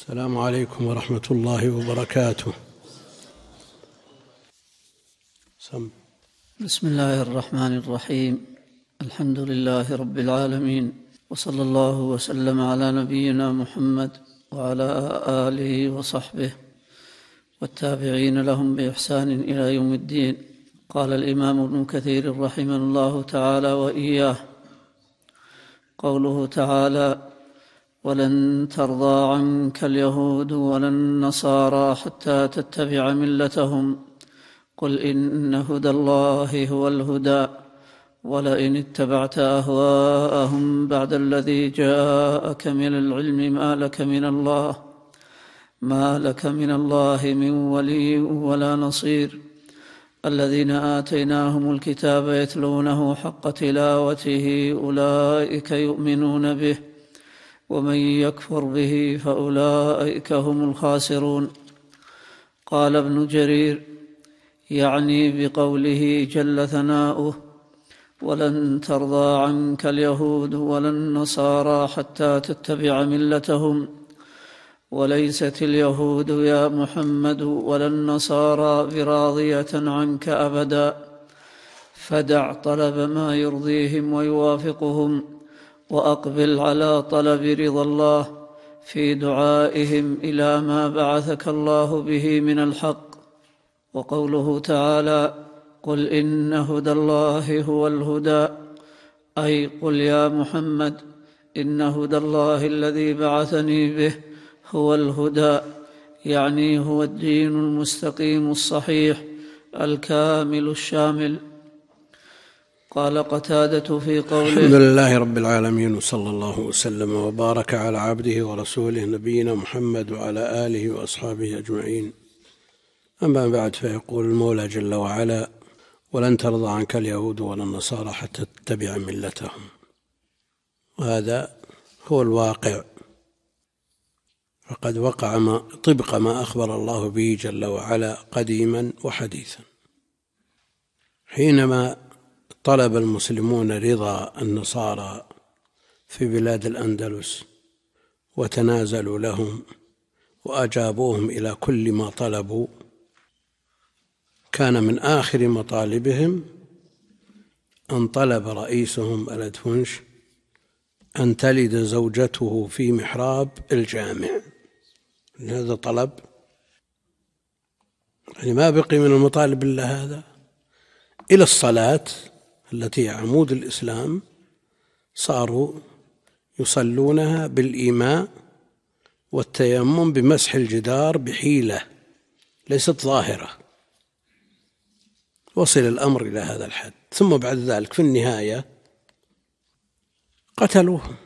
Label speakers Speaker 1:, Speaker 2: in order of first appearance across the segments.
Speaker 1: السلام عليكم ورحمة الله وبركاته
Speaker 2: سم. بسم الله الرحمن الرحيم الحمد لله رب العالمين وصلى الله وسلم على نبينا محمد وعلى آله وصحبه والتابعين لهم بإحسان إلى يوم الدين قال الإمام ابن كثير رحمه الله تعالى وإياه قوله تعالى ولن ترضى عنك اليهود ولا النصارى حتى تتبع ملتهم قل ان هدى الله هو الهدى ولئن اتبعت اهواءهم بعد الذي جاءك من العلم ما لك من الله ما لك من الله من ولي ولا نصير الذين اتيناهم الكتاب يتلونه حق تلاوته اولئك يؤمنون به ومن يكفر به فأولئك هم الخاسرون قال ابن جرير يعني بقوله جل ثناؤه ولن ترضى عنك اليهود ولا النصارى حتى تتبع ملتهم وليست اليهود يا محمد ولا النصارى براضية عنك أبدا فدع طلب ما يرضيهم ويوافقهم واقبل على طلب رضا الله في دعائهم الى ما بعثك الله به من الحق وقوله تعالى قل ان هدى الله هو الهدى اي قل يا محمد ان هدى الله الذي بعثني به هو الهدى يعني هو الدين المستقيم الصحيح الكامل الشامل قال قتادة في قوله الحمد لله
Speaker 1: رب العالمين وصلى الله وسلم وبارك على عبده ورسوله نبينا محمد وعلى آله وأصحابه أجمعين أما بعد فيقول المولى جل وعلا ولن ترضى عنك اليهود ولا النصارى حتى تتبع ملتهم وهذا هو الواقع فقد وقع ما طبق ما أخبر الله به جل وعلا قديما وحديثا حينما طلب المسلمون رضا النصارى في بلاد الأندلس وتنازلوا لهم وأجابوهم إلى كل ما طلبوا كان من آخر مطالبهم أن طلب رئيسهم الأدفنش أن تلد زوجته في محراب الجامع هذا طلب يعني ما بقي من المطالب إلا هذا إلى الصلاة التي عمود الإسلام صاروا يصلونها بالإيماء والتيمم بمسح الجدار بحيلة ليست ظاهرة وصل الأمر إلى هذا الحد ثم بعد ذلك في النهاية قتلوهم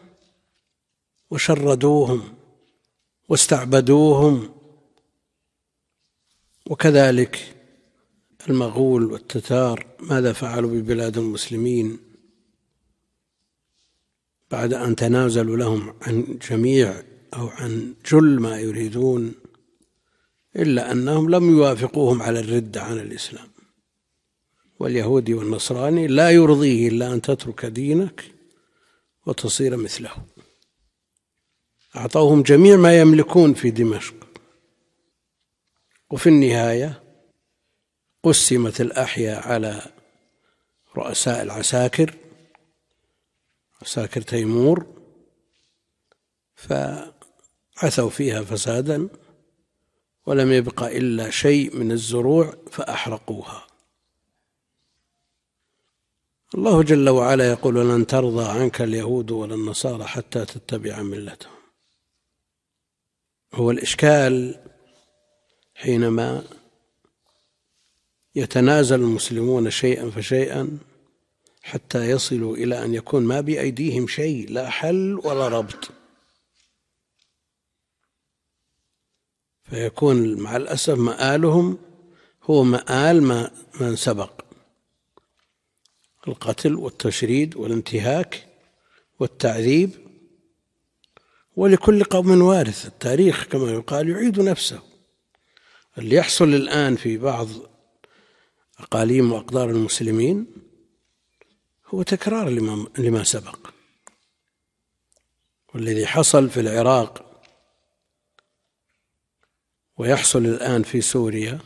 Speaker 1: وشردوهم واستعبدوهم وكذلك المغول والتتار ماذا فعلوا ببلاد المسلمين بعد أن تنازلوا لهم عن جميع أو عن جل ما يريدون إلا أنهم لم يوافقوهم على الردة عن الإسلام واليهودي والنصراني لا يرضيه إلا أن تترك دينك وتصير مثله أعطوهم جميع ما يملكون في دمشق وفي النهاية قسمت الأحياء على رؤساء العساكر عساكر تيمور فعثوا فيها فسادا ولم يبق إلا شيء من الزروع فأحرقوها الله جل وعلا يقول لن ترضى عنك اليهود ولا النصارى حتى تتبع ملتهم هو الإشكال حينما يتنازل المسلمون شيئا فشيئا حتى يصلوا إلى أن يكون ما بأيديهم شيء لا حل ولا ربط فيكون مع الأسف مآلهم هو مآل ما من سبق القتل والتشريد والانتهاك والتعذيب ولكل قوم وارث التاريخ كما يقال يعيد نفسه اللي يحصل الآن في بعض أقاليم وأقدار المسلمين هو تكرار لما, لما سبق والذي حصل في العراق ويحصل الآن في سوريا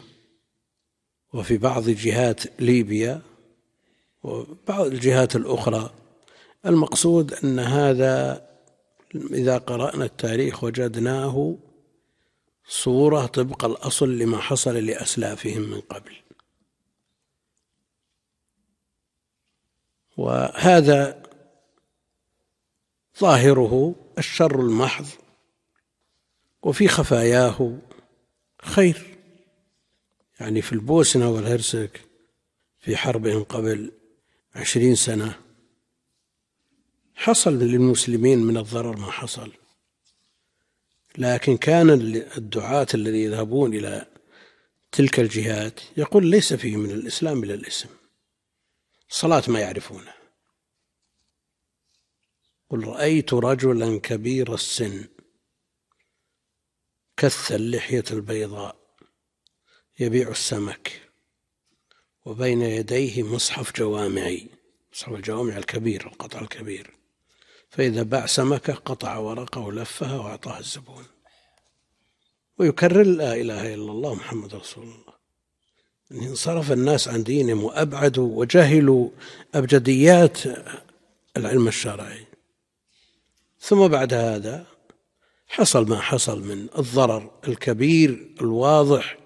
Speaker 1: وفي بعض جهات ليبيا وبعض الجهات الأخرى المقصود أن هذا إذا قرأنا التاريخ وجدناه صورة طبق الأصل لما حصل لأسلافهم من قبل وهذا ظاهره الشر المحض وفي خفاياه خير يعني في البوسنة والهرسك في حربهم قبل عشرين سنة حصل للمسلمين من الضرر ما حصل لكن كان الدعاة الذين يذهبون إلى تلك الجهات يقول ليس فيه من الإسلام إلى الإسم صلاة ما يعرفونه قل رأيت رجلا كبير السن كث اللحية البيضاء يبيع السمك وبين يديه مصحف جوامعي مصحف الجوامع الكبير القطع الكبير فإذا باع سمكة قطع ورقة ولفها وأعطاها الزبون ويكرر لا إله إلا الله محمد رسول الله انصرف الناس عن دينهم وأبعدوا وجهلوا أبجديات العلم الشرعي ثم بعد هذا حصل ما حصل من الضرر الكبير الواضح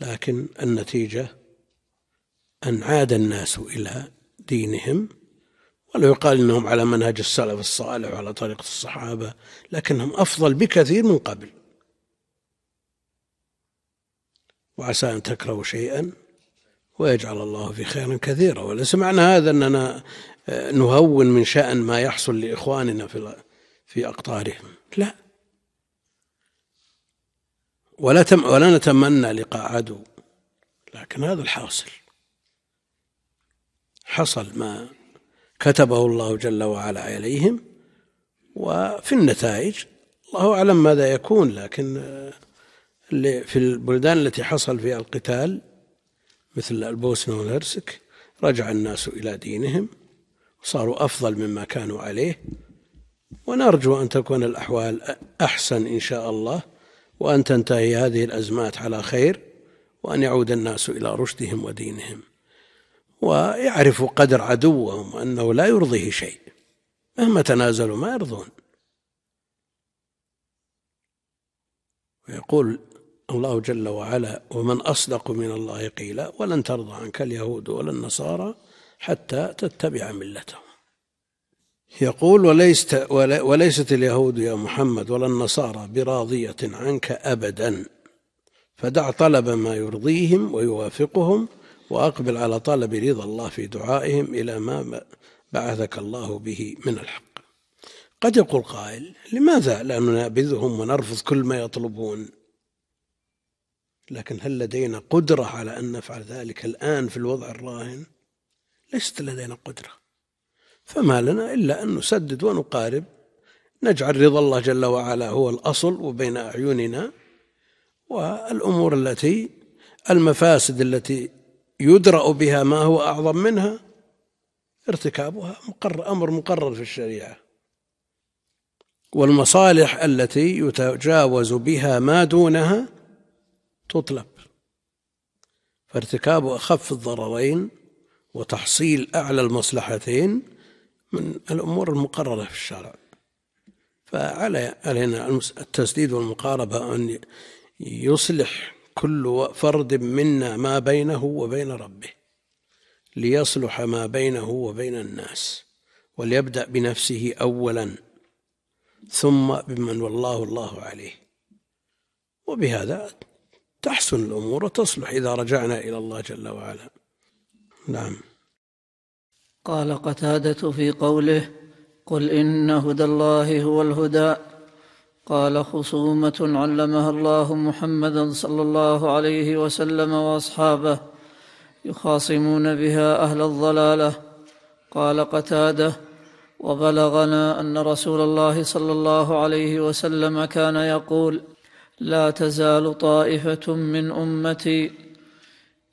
Speaker 1: لكن النتيجة أن عاد الناس إلى دينهم ولا يقال أنهم على منهج السلف الصالح وعلى طريقة الصحابة لكنهم أفضل بكثير من قبل وعسى أن تكرهوا شيئا ويجعل الله في خير كثيرا وليس معنى هذا أننا آه، نهون من شأن ما يحصل لإخواننا في في أقطارهم لا ولا تم ولا نتمنى لقاء عدو لكن هذا الحاصل حصل ما كتبه الله جل وعلا عليهم وفي النتائج الله أعلم ماذا يكون لكن آه، في البلدان التي حصل فيها القتال مثل البوسنة والهرسك رجع الناس إلى دينهم وصاروا أفضل مما كانوا عليه ونرجو أن تكون الأحوال أحسن إن شاء الله وأن تنتهي هذه الأزمات على خير وأن يعود الناس إلى رشدهم ودينهم ويعرفوا قدر عدوهم أنه لا يرضيه شيء مهما تنازلوا ما يرضون ويقول الله جل وعلا ومن أصدق من الله قيلا ولن ترضى عنك اليهود ولا النصارى حتى تتبع ملتهم يقول وليست, وليست اليهود يا محمد ولا النصارى براضية عنك أبدا فدع طلب ما يرضيهم ويوافقهم وأقبل على طلب رضا الله في دعائهم إلى ما بعثك الله به من الحق قد يقول قائل لماذا لا ننابذهم ونرفض كل ما يطلبون لكن هل لدينا قدرة على أن نفعل ذلك الآن في الوضع الراهن ليست لدينا قدرة فما لنا إلا أن نسدد ونقارب نجعل رضا الله جل وعلا هو الأصل وبين أعيننا والأمور التي المفاسد التي يدرأ بها ما هو أعظم منها ارتكابها مقرر أمر مقرر في الشريعة والمصالح التي يتجاوز بها ما دونها تطلب فارتكاب أخف الضررين وتحصيل أعلى المصلحتين من الأمور المقررة في الشرع فعلى علينا التسديد والمقاربة أن يصلح كل فرد منا ما بينه وبين ربه ليصلح ما بينه وبين الناس وليبدأ بنفسه أولا ثم بمن والله الله عليه وبهذا تحسن الأمور وتصلح
Speaker 2: إذا رجعنا
Speaker 1: إلى الله جل وعلا نعم
Speaker 2: قال قتادة في قوله قل إن هدى الله هو الهدى قال خصومة علمها الله محمدا صلى الله عليه وسلم وأصحابه يخاصمون بها أهل الضلالة قال قتاده وبلغنا أن رسول الله صلى الله عليه وسلم كان يقول لا تزال طائفة من أمتي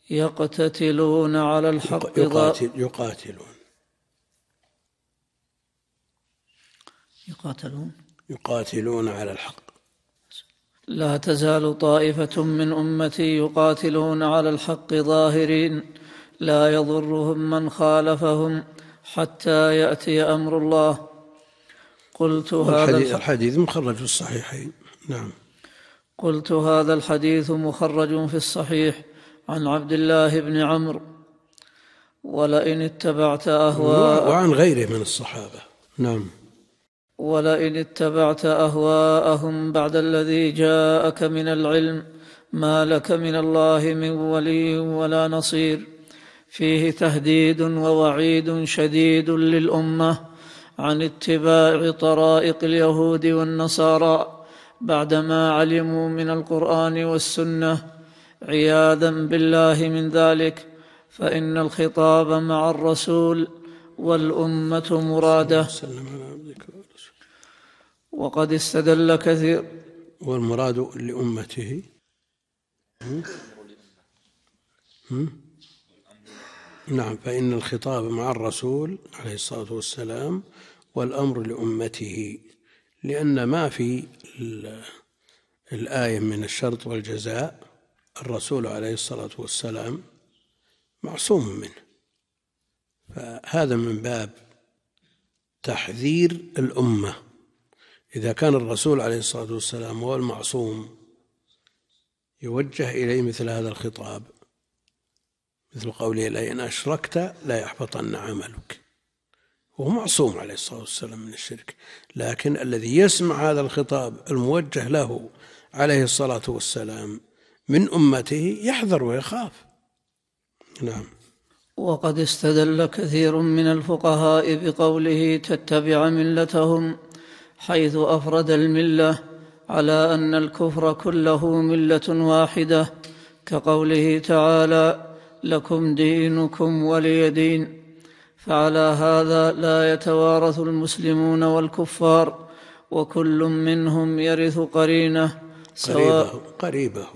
Speaker 2: يقتتلون على الحق يقاتل
Speaker 1: يقاتلون
Speaker 2: يقاتلون يقاتلون على الحق لا تزال طائفة من أمتي يقاتلون على الحق ظاهرين لا يضرهم من خالفهم حتى يأتي أمر الله قلت هذا الحديث
Speaker 1: مخرج في الصحيحين نعم
Speaker 2: قلت هذا الحديث مخرج في الصحيح عن عبد الله بن عمرو ولئن اتبعت أهواء وعن
Speaker 1: غيره من الصحابة نعم
Speaker 2: ولئن اتبعت أهواءهم بعد الذي جاءك من العلم ما لك من الله من ولي ولا نصير فيه تهديد ووعيد شديد للأمة عن اتباع طرائق اليهود والنصارى بعدما علموا من القران والسنه عياذا بالله من ذلك فان الخطاب مع الرسول والامه مراده وقد استدل كثير والمراد لامته
Speaker 1: نعم فإن الخطاب مع الرسول عليه الصلاة والسلام والأمر لأمته لأن ما في الآية من الشرط والجزاء الرسول عليه الصلاة والسلام معصوم منه فهذا من باب تحذير الأمة إذا كان الرسول عليه الصلاة والسلام هو المعصوم يوجه إليه مثل هذا الخطاب مثل قوله لئن أشركت لا يحبطن عملك وهو معصوم عليه الصلاة والسلام من الشرك لكن الذي يسمع هذا الخطاب الموجه له عليه الصلاة والسلام من أمته
Speaker 2: يحذر ويخاف نعم وقد استدل كثير من الفقهاء بقوله تتبع ملتهم حيث أفرد الملة على أن الكفر كله ملة واحدة كقوله تعالى لكم دينكم ولي دين فعلى هذا لا يتوارث المسلمون والكفار وكل منهم يرث قرينه سواء قريبه قريبه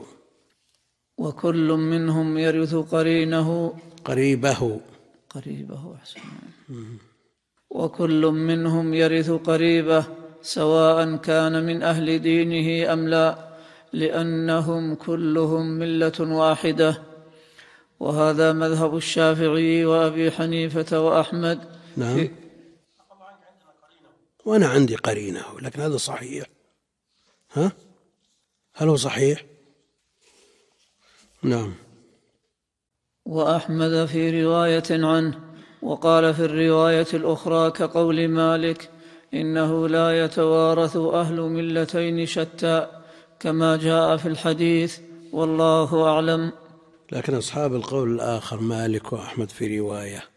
Speaker 2: وكل منهم يرث قرينه قريبه قريبه أحسن وكل منهم يرث قريبه سواء كان من أهل دينه أم لا لأنهم كلهم ملة واحدة وهذا مذهب الشافعي وأبي حنيفة وأحمد
Speaker 1: نعم وأنا عندي قرينه لكن هذا صحيح ها هل هو صحيح نعم
Speaker 2: وأحمد في رواية عنه وقال في الرواية الأخرى كقول مالك إنه لا يتوارث أهل ملتين شتى كما جاء في الحديث والله أعلم
Speaker 1: لكن أصحاب القول الآخر مالك وأحمد في رواية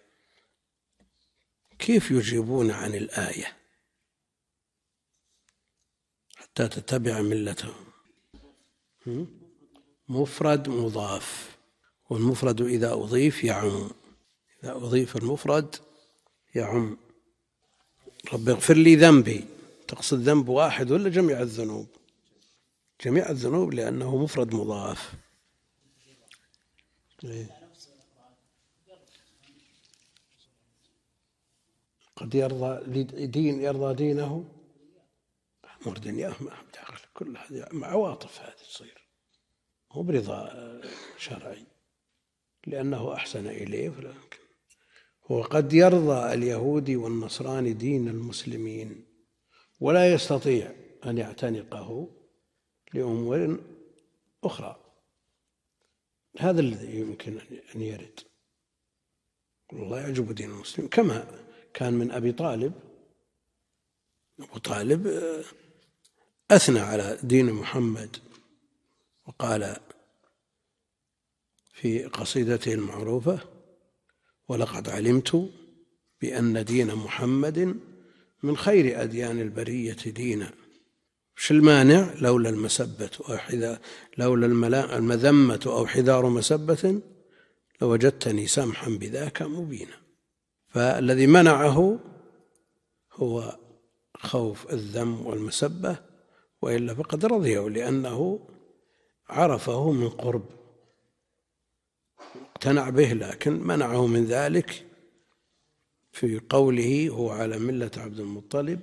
Speaker 1: كيف يجيبون عن الآية حتى تتبع ملتهم مفرد مضاف والمفرد إذا أضيف يعم إذا أضيف المفرد يعم رب اغفر لي ذنبي تقصد ذنب واحد ولا جميع الذنوب جميع الذنوب لأنه مفرد مضاف إيه. قد يرضى دين يرضى دينه أمور دنياه ما داخل كل هذه مع عواطف هذه تصير هو برضا شرعي لأنه أحسن إليه ولكن هو قد يرضى اليهودي والنصراني دين المسلمين ولا يستطيع أن يعتنقه لأمور أخرى هذا الذي يمكن أن يرد والله يعجب دين المسلمين كما كان من أبي طالب أبو طالب آه، أثنى على دين محمد وقال في قصيدته المعروفة ولقد علمت بأن دين محمد من خير أديان البرية دينا مش المانع لولا المسبة أو حذاء لولا المذمة أو حذار مسبة لوجدتني سمحا بذاك مبينا فالذي منعه هو خوف الذم والمسبة وإلا فقد رضيه لأنه عرفه من قرب اقتنع به لكن منعه من ذلك في قوله هو على ملة عبد المطلب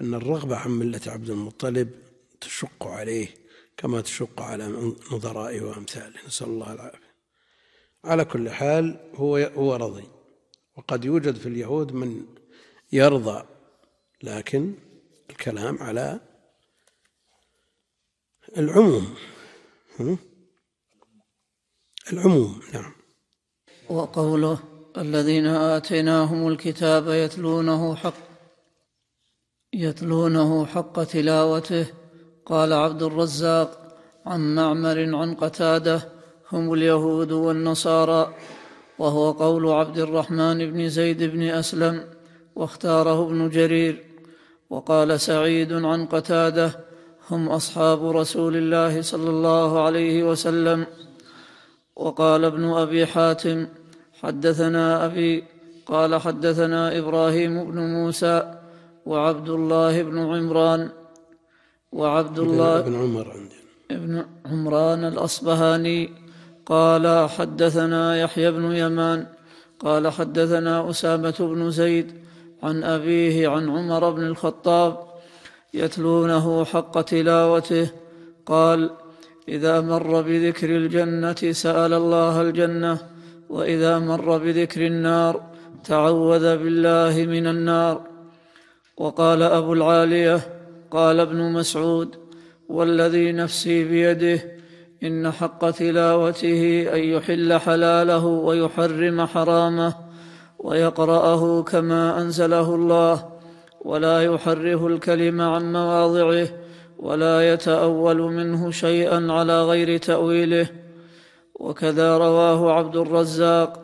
Speaker 1: أن الرغبة عن ملة عبد المطلب تشق عليه كما تشق على نظرائه وأمثاله نسأل الله العافية على كل حال هو هو رضي وقد يوجد في اليهود من يرضى لكن الكلام على العموم العموم
Speaker 2: نعم وقوله الذين آتيناهم الكتاب يتلونه حق يتلونه حق تلاوته قال عبد الرزاق عن معمر عن قتاده هم اليهود والنصارى وهو قول عبد الرحمن بن زيد بن اسلم واختاره ابن جرير وقال سعيد عن قتاده هم اصحاب رسول الله صلى الله عليه وسلم وقال ابن ابي حاتم حدثنا ابي قال حدثنا ابراهيم بن موسى وعبد الله بن عمران وعبد الله بن عمر عندي ابن عمران الأصبهاني قال حدثنا يحيى بن يمان قال حدثنا أسامة بن زيد عن أبيه عن عمر بن الخطاب يتلونه حق تلاوته قال إذا مر بذكر الجنة سأل الله الجنة وإذا مر بذكر النار تعوذ بالله من النار وقال ابو العاليه قال ابن مسعود والذي نفسي بيده ان حق تلاوته ان يحل حلاله ويحرم حرامه ويقراه كما انزله الله ولا يحرف الكلم عن مواضعه ولا يتاول منه شيئا على غير تاويله وكذا رواه عبد الرزاق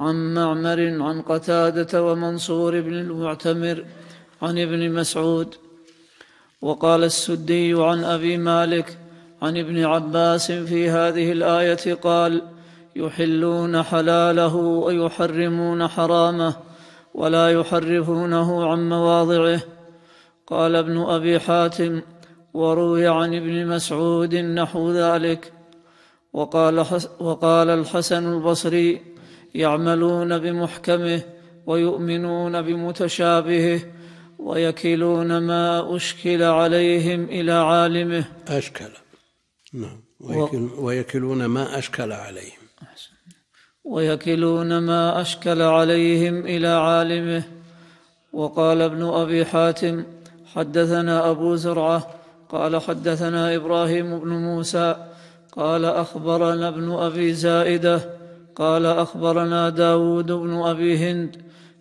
Speaker 2: عن معمر عن قتاده ومنصور بن المعتمر عن ابن مسعود وقال السدي عن ابي مالك عن ابن عباس في هذه الايه قال يحلون حلاله ويحرمون حرامه ولا يحرفونه عن مواضعه قال ابن ابي حاتم وروي عن ابن مسعود نحو ذلك وقال, وقال الحسن البصري يعملون بمحكمه ويؤمنون بمتشابهه ويكلون ما أشكل عليهم إلى عالمه
Speaker 1: أشكل نعم ويكل ويكلون ما أشكل
Speaker 2: عليهم ويكلون ما أشكل عليهم إلى عالمه وقال ابن أبي حاتم حدثنا أبو زرعة قال حدثنا إبراهيم بن موسى قال أخبرنا ابن أبي زائدة قال أخبرنا داود بن أبي هند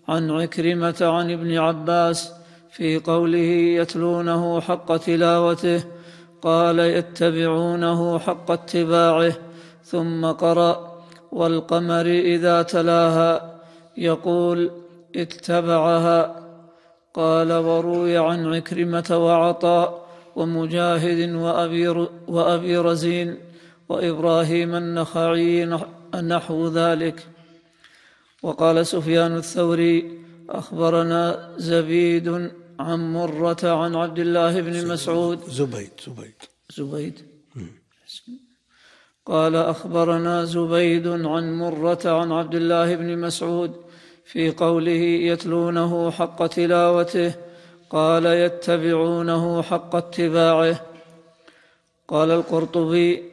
Speaker 2: عن عكرمة عن ابن عباس في قوله يتلونه حق تلاوته قال يتبعونه حق اتباعه ثم قرأ والقمر إذا تلاها يقول اتبعها قال وروي عن عكرمة وعطاء ومجاهد وأبي, وأبي رزين وإبراهيم النخعي نحو ذلك وقال سفيان الثوري أخبرنا زبيد عن مرة عن عبد الله بن مسعود زبيد زبيد زبيد قال أخبرنا زبيد عن مرة عن عبد الله بن مسعود في قوله يتلونه حق تلاوته قال يتبعونه حق اتباعه قال القرطبي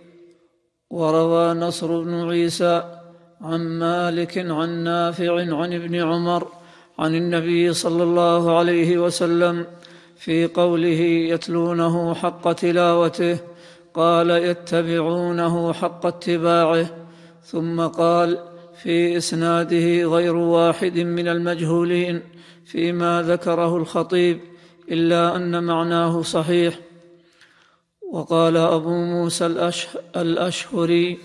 Speaker 2: وروى نصر بن عيسى عن مالك عن نافع عن ابن عمر عن النبي صلى الله عليه وسلم في قوله يتلونه حق تلاوته قال يتبعونه حق اتباعه ثم قال في اسناده غير واحد من المجهولين فيما ذكره الخطيب الا ان معناه صحيح وقال ابو موسى الأشه الاشهري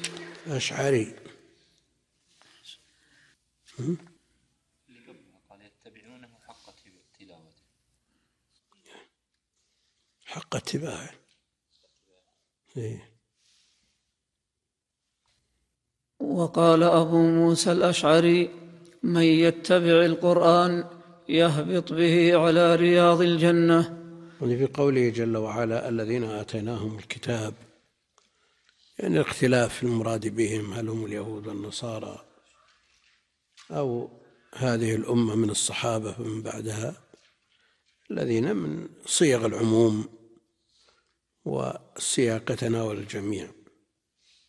Speaker 2: الاشعري
Speaker 1: حق اتباعه إيه.
Speaker 2: وقال أبو موسى الأشعري من يتبع القرآن يهبط به على رياض الجنة يعني في قوله جل وعلا
Speaker 1: الذين آتيناهم الكتاب يعني الاختلاف في المراد بهم هل هم اليهود والنصارى أو هذه الأمة من الصحابة ومن بعدها الذين من صيغ العموم والسياق يتناول الجميع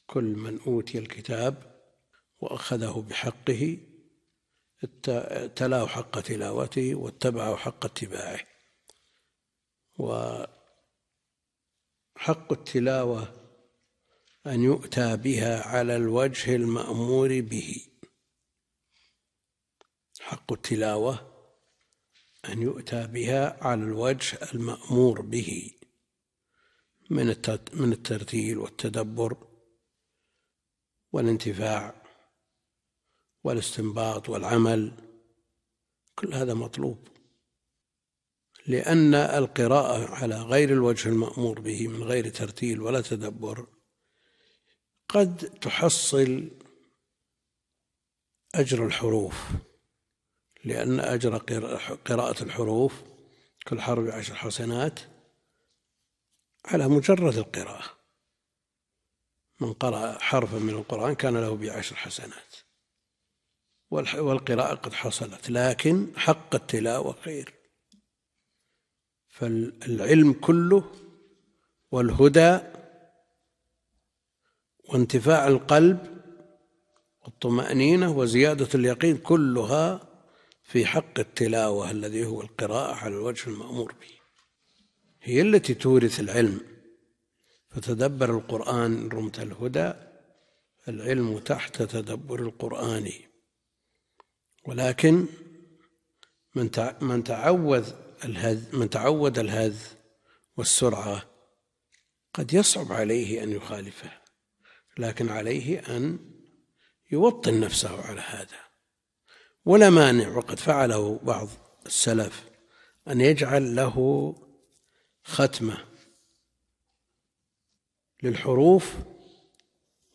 Speaker 1: كل من أوتي الكتاب وأخذه بحقه تلاه حق تلاوته واتبعه حق اتباعه وحق التلاوة أن يؤتى بها على الوجه المأمور به حق التلاوة أن يؤتى بها على الوجه المأمور به من من الترتيل والتدبر والانتفاع والاستنباط والعمل كل هذا مطلوب لأن القراءة على غير الوجه المأمور به من غير ترتيل ولا تدبر قد تحصل أجر الحروف لأن أجر قراءة الحروف كل حرف عشر حسنات على مجرد القراءة من قرأ حرفا من القرآن كان له بعشر حسنات والقراءة قد حصلت لكن حق التلاوة خير فالعلم كله والهدى وانتفاع القلب والطمأنينة وزيادة اليقين كلها في حق التلاوة الذي هو القراءة على الوجه المأمور به هي التي تورث العلم فتدبر القرآن رمت الهدى العلم تحت تدبر القرآن ولكن من من تعوذ الهذ من تعود الهذ والسرعة قد يصعب عليه أن يخالفه لكن عليه أن يوطن نفسه على هذا ولا مانع وقد فعله بعض السلف أن يجعل له ختمة للحروف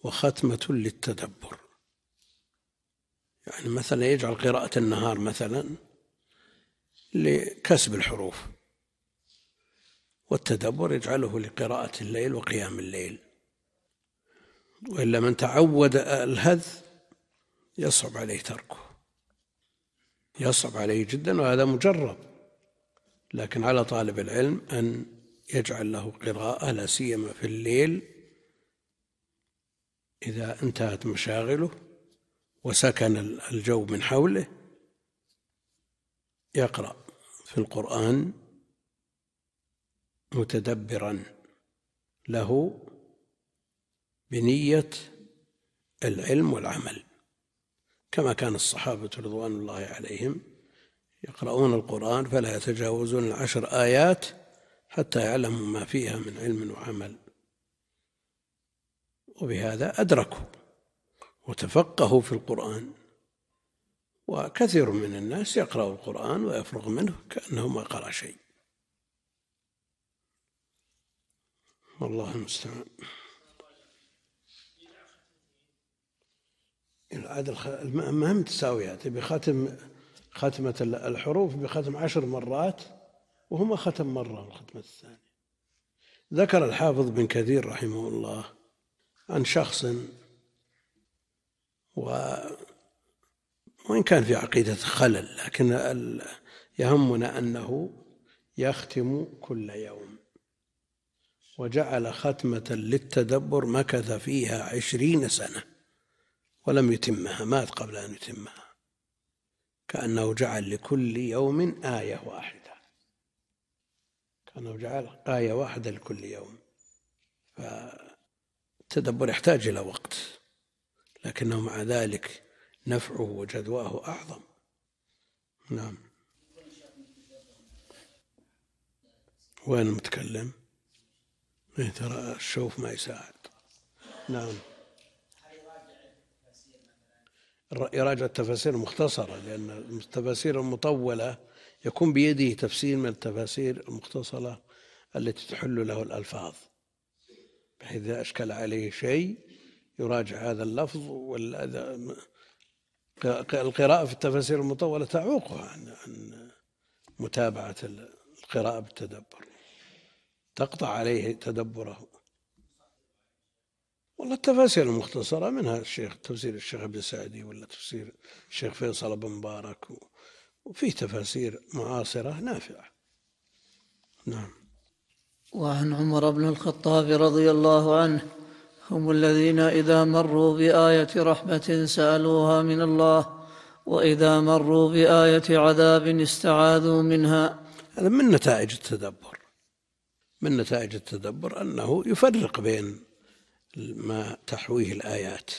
Speaker 1: وختمة للتدبر يعني مثلا يجعل قراءة النهار مثلا لكسب الحروف والتدبر يجعله لقراءة الليل وقيام الليل وإلا من تعود الهذ يصعب عليه تركه يصعب عليه جدا وهذا مجرب لكن على طالب العلم أن يجعل له قراءة لا سيما في الليل إذا انتهت مشاغله وسكن الجو من حوله يقرأ في القرآن متدبرا له بنية العلم والعمل كما كان الصحابة رضوان الله عليهم يقرؤون القرآن فلا يتجاوزون العشر آيات حتى يعلموا ما فيها من علم وعمل وبهذا أدركوا وتفقهوا في القرآن وكثير من الناس يقرأ القرآن ويفرغ منه كأنه ما قرأ شيء والله المستعان العدل المهم تساوي يعطي بخاتم ختمة الحروف بختم عشر مرات وهما ختم مرة الختمة الثانية ذكر الحافظ بن كثير رحمه الله عن شخص و وإن كان في عقيدة خلل لكن يهمنا أنه يختم كل يوم وجعل ختمة للتدبر مكث فيها عشرين سنة ولم يتمها مات قبل أن يتمها كأنه جعل لكل يوم آية واحدة كأنه جعل آية واحدة لكل يوم فالتدبر يحتاج إلى وقت لكنه مع ذلك نفعه وجدواه أعظم نعم وين المتكلم؟ إيه، ترى الشوف ما يساعد نعم يراجع التفاسير المختصرة لأن التفاسير المطولة يكون بيده تفسير من التفاسير المختصرة التي تحل له الألفاظ بحيث إذا أشكل عليه شيء يراجع هذا اللفظ القراءة في التفاسير المطولة تعوقها عن متابعة القراءة بالتدبر تقطع عليه تدبره والله التفاسير المختصرة منها الشيخ تفسير الشيخ ابن سعدي ولا تفسير الشيخ فيصل بن مبارك وفيه تفاسير
Speaker 2: معاصرة نافعة نعم وعن عمر بن الخطاب رضي الله عنه هم الذين إذا مروا بآية رحمة سألوها من الله وإذا مروا بآية عذاب استعاذوا منها هذا من نتائج التدبر من نتائج
Speaker 1: التدبر أنه يفرق بين ما تحويه الآيات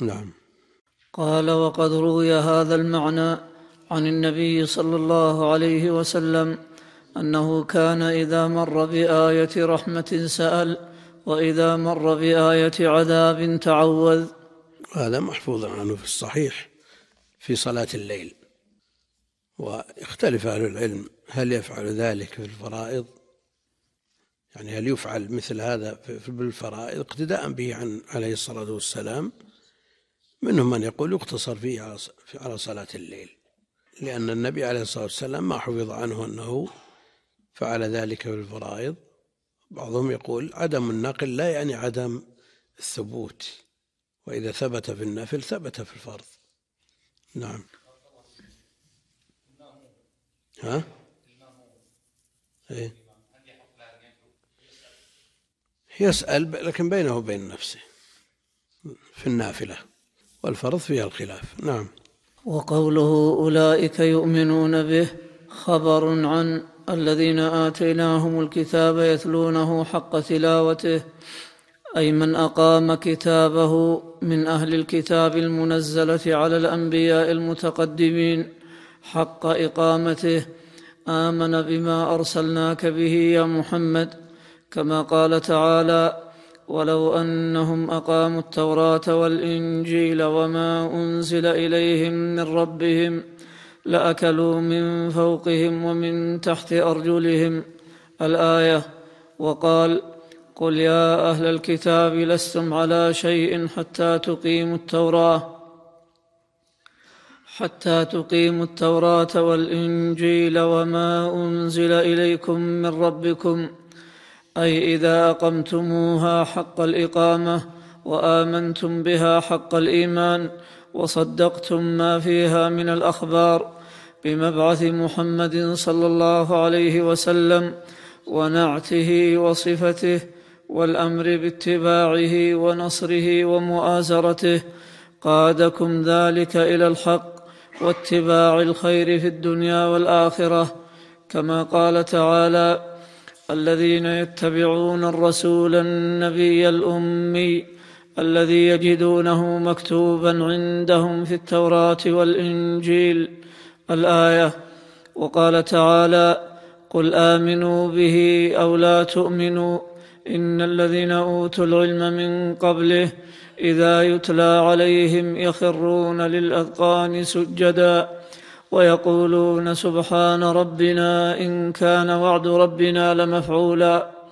Speaker 1: نعم
Speaker 2: قال وقد روي هذا المعنى عن النبي صلى الله عليه وسلم أنه كان إذا مر بآية رحمة سأل وإذا مر بآية عذاب تعوذ
Speaker 1: هذا محفوظ عنه في الصحيح في صلاة الليل واختلف أهل العلم هل يفعل ذلك في الفرائض يعني هل يفعل مثل هذا بالفرائض اقتداء به عن عليه الصلاة والسلام منهم من يقول يقتصر فيه على صلاة الليل لأن النبي عليه الصلاة والسلام ما حفظ عنه أنه فعل ذلك بالفرائض بعضهم يقول عدم النقل لا يعني عدم الثبوت وإذا ثبت في النفل ثبت في الفرض نعم ها؟ ايه يسأل لكن بينه وبين نفسه في النافلة
Speaker 2: والفرض فيها الخلاف نعم وقوله أولئك يؤمنون به خبر عن الذين آتيناهم الكتاب يتلونه حق تلاوته أي من أقام كتابه من أهل الكتاب المنزلة على الأنبياء المتقدمين حق إقامته آمن بما أرسلناك به يا محمد كما قال تعالى ولو انهم اقاموا التوراه والانجيل وما انزل اليهم من ربهم لاكلوا من فوقهم ومن تحت ارجلهم الايه وقال قل يا اهل الكتاب لستم على شيء حتى تقيموا التوراه حتى تقيموا التوراه والانجيل وما انزل اليكم من ربكم اي اذا اقمتموها حق الاقامه وامنتم بها حق الايمان وصدقتم ما فيها من الاخبار بمبعث محمد صلى الله عليه وسلم ونعته وصفته والامر باتباعه ونصره ومؤازرته قادكم ذلك الى الحق واتباع الخير في الدنيا والاخره كما قال تعالى الذين يتبعون الرسول النبي الامي الذي يجدونه مكتوبا عندهم في التوراه والانجيل الايه وقال تعالى قل امنوا به او لا تؤمنوا ان الذين اوتوا العلم من قبله اذا يتلى عليهم يخرون للاذقان سجدا ويقولون سبحان ربنا إن كان وعد ربنا لمفعولا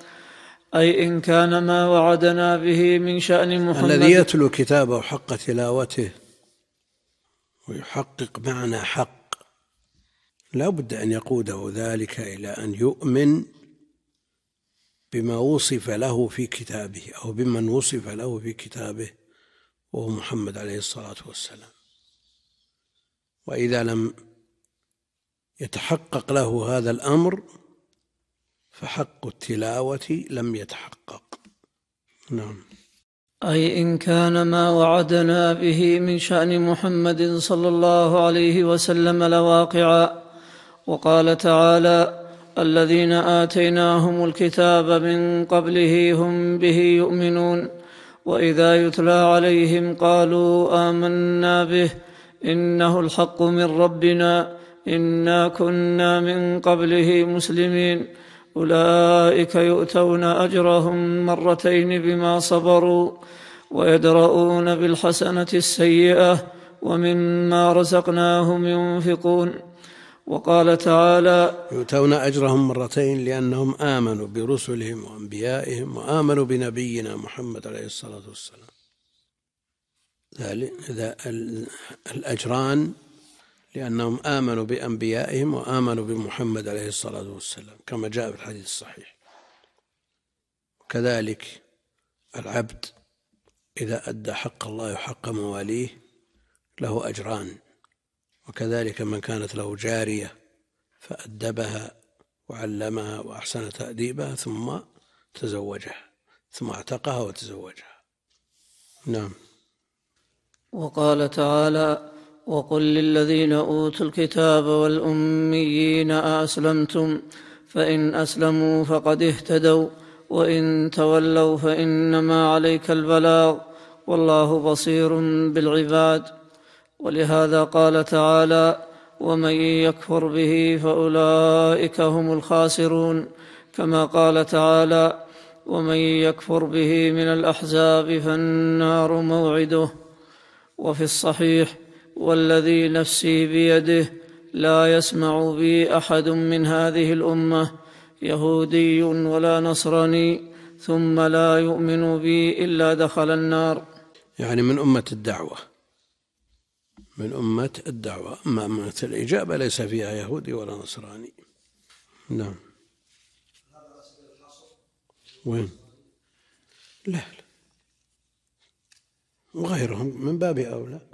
Speaker 2: أي إن كان ما وعدنا به من شأن محمد الذي يتلو
Speaker 1: كتابه حق تلاوته ويحقق معنى حق لا بد أن يقوده ذلك إلى أن يؤمن بما وصف له في كتابه أو بمن وصف له في كتابه وهو محمد عليه الصلاة والسلام وإذا لم يتحقق له هذا الأمر فحق
Speaker 2: التلاوة لم يتحقق نعم أي إن كان ما وعدنا به من شأن محمد صلى الله عليه وسلم لواقعا وقال تعالى الذين آتيناهم الكتاب من قبله هم به يؤمنون وإذا يتلى عليهم قالوا آمنا به إنه الحق من ربنا انا كنا من قبله مسلمين اولئك يؤتون اجرهم مرتين بما صبروا ويدرؤون بالحسنه السيئه ومما رزقناهم ينفقون وقال تعالى يؤتون اجرهم مرتين لانهم امنوا
Speaker 1: برسلهم وانبيائهم وامنوا بنبينا محمد عليه الصلاه والسلام الاجران لأنهم آمنوا بأنبيائهم وآمنوا بمحمد عليه الصلاة والسلام كما جاء في الحديث الصحيح كذلك العبد إذا أدى حق الله وحق مواليه له أجران وكذلك من كانت له جارية فأدبها وعلمها وأحسن تأديبها ثم تزوجها ثم اعتقها وتزوجها نعم
Speaker 2: وقال تعالى وقل للذين أوتوا الكتاب والأميين أأسلمتم فإن أسلموا فقد اهتدوا وإن تولوا فإنما عليك البلاغ والله بصير بالعباد ولهذا قال تعالى ومن يكفر به فأولئك هم الخاسرون كما قال تعالى ومن يكفر به من الأحزاب فالنار موعده وفي الصحيح والذي نفسي بيده لا يسمع بي احد من هذه الامه يهودي ولا نصراني ثم لا يؤمن بي الا دخل النار يعني من امه الدعوه من امه الدعوه اما امه الاجابه
Speaker 1: ليس فيها يهودي ولا نصراني نعم وين لا, لا. وغيرهم من باب اولى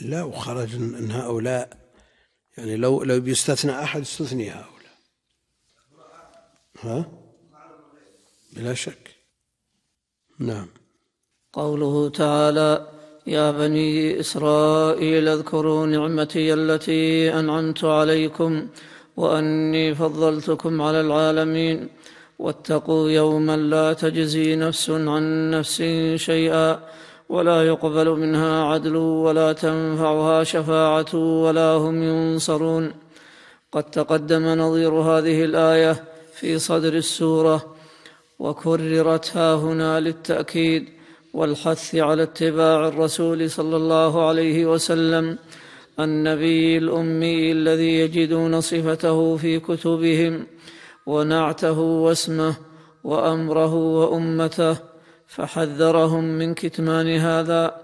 Speaker 1: لا وخرج أن هؤلاء يعني لو لو بيستثنى أحد استثني هؤلاء ها بلا شك نعم
Speaker 2: قوله تعالى يا بني إسرائيل اذكروا نعمتي التي أنعمت عليكم وأني فضلتكم على العالمين واتقوا يوما لا تجزي نفس عن نفس شيئا ولا يقبل منها عدل ولا تنفعها شفاعه ولا هم ينصرون قد تقدم نظير هذه الايه في صدر السوره وكررت ها هنا للتاكيد والحث على اتباع الرسول صلى الله عليه وسلم النبي الامي الذي يجدون صفته في كتبهم ونعته واسمه وامره وامته فحذرهم من كتمان هذا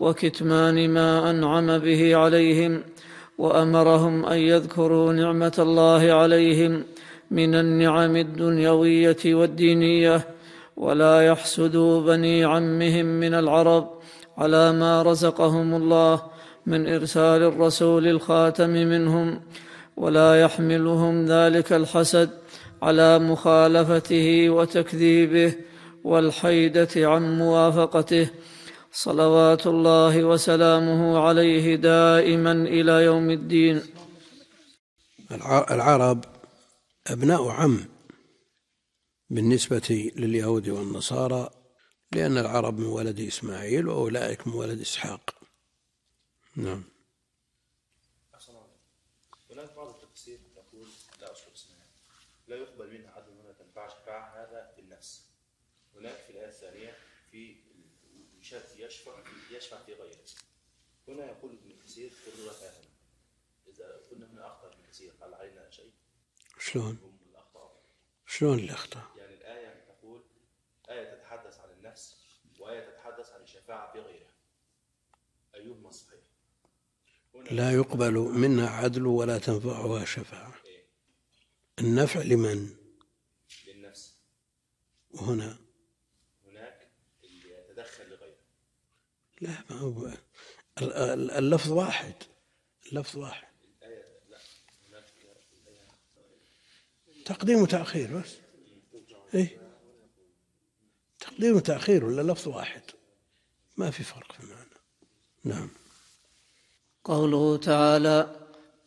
Speaker 2: وكتمان ما انعم به عليهم وامرهم ان يذكروا نعمه الله عليهم من النعم الدنيويه والدينيه ولا يحسدوا بني عمهم من العرب على ما رزقهم الله من ارسال الرسول الخاتم منهم ولا يحملهم ذلك الحسد على مخالفته وتكذيبه والحيدة عن موافقته صلوات الله وسلامه عليه دائما إلى يوم الدين
Speaker 1: العرب أبناء عم بالنسبة لليهود والنصارى لأن العرب من ولد إسماعيل وأولئك من ولد إسحاق نعم شلون؟ شلون الأخطاء؟
Speaker 2: يعني الآية تقول آية تتحدث عن النفس وآية تتحدث عن
Speaker 1: الشفاعة في غيرها أيهما صحيح؟ لا يقبل منها عدل ولا تنفعها شفاعة إيه؟ النفع لمن؟ للنفس وهنا
Speaker 2: هناك اللي
Speaker 1: يتدخل لغيره لا ما هو اللفظ واحد اللفظ واحد تقديم وتأخير بس إيه تقديم وتأخير ولا لفظ واحد ما في فرق في المعنى نعم
Speaker 2: قوله تعالى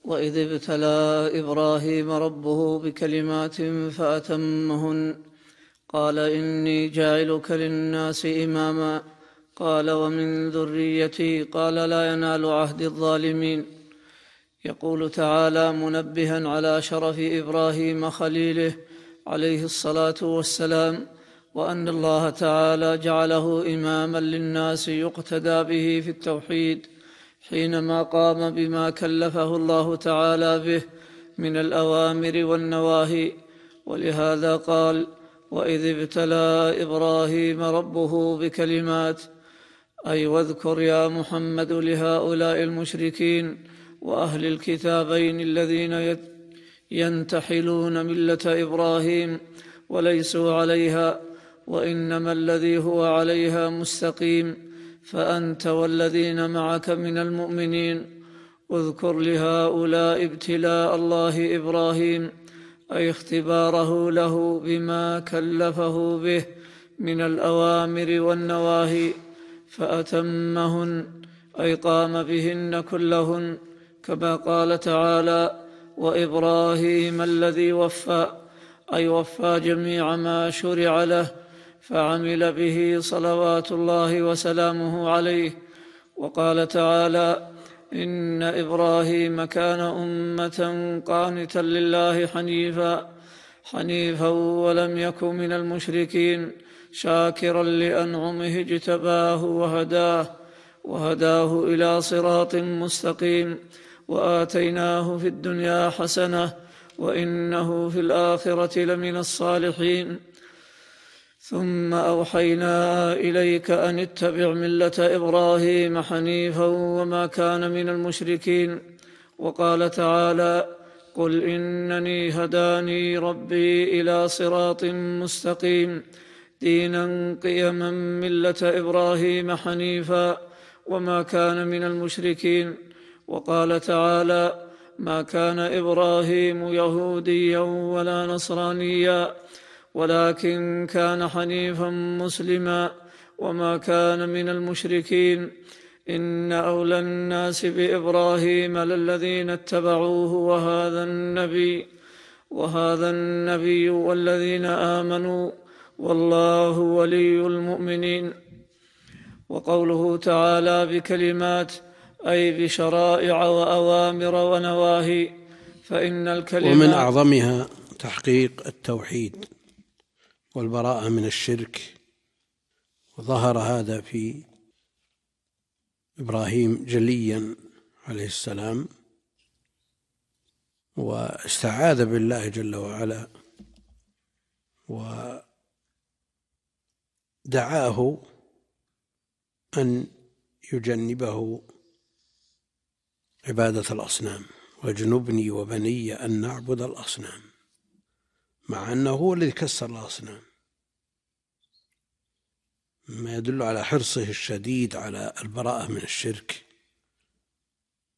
Speaker 2: وإذ ابتلى إبراهيم ربه بكلمات فأتمهن قال إني جاعلك للناس إماما قال ومن ذريتي قال لا ينال عهد الظالمين يقول تعالى منبها على شرف ابراهيم خليله عليه الصلاه والسلام وان الله تعالى جعله اماما للناس يقتدى به في التوحيد حينما قام بما كلفه الله تعالى به من الاوامر والنواهي ولهذا قال واذ ابتلى ابراهيم ربه بكلمات اي واذكر يا محمد لهؤلاء المشركين واهل الكتابين الذين ينتحلون مله ابراهيم وليسوا عليها وانما الذي هو عليها مستقيم فانت والذين معك من المؤمنين اذكر لهؤلاء ابتلاء الله ابراهيم اي اختباره له بما كلفه به من الاوامر والنواهي فاتمهن اي قام بهن كلهن كما قال تعالى وابراهيم الذي وفى اي وفى جميع ما شرع له فعمل به صلوات الله وسلامه عليه وقال تعالى ان ابراهيم كان امه قانتا لله حنيفا حنيفا ولم يكن من المشركين شاكرا لانعمه اجتباه وهداه وهداه الى صراط مستقيم واتيناه في الدنيا حسنه وانه في الاخره لمن الصالحين ثم اوحينا اليك ان اتبع مله ابراهيم حنيفا وما كان من المشركين وقال تعالى قل انني هداني ربي الى صراط مستقيم دينا قيما مله ابراهيم حنيفا وما كان من المشركين وقال تعالى ما كان ابراهيم يهوديا ولا نصرانيا ولكن كان حنيفا مسلما وما كان من المشركين ان اولى الناس بابراهيم للذين اتبعوه وهذا النبي وهذا النبي والذين امنوا والله ولي المؤمنين وقوله تعالى بكلمات أي بشرائع وأوامر ونواهي فإن الكلمة ومن أعظمها
Speaker 1: تحقيق التوحيد والبراءة من الشرك وظهر هذا في إبراهيم جليا عليه السلام واستعاذ بالله جل وعلا ودعاه أن يجنبه عبادة الأصنام واجنبني وبني أن نعبد الأصنام مع أنه هو الذي كسر الأصنام ما يدل على حرصه الشديد على البراءة من الشرك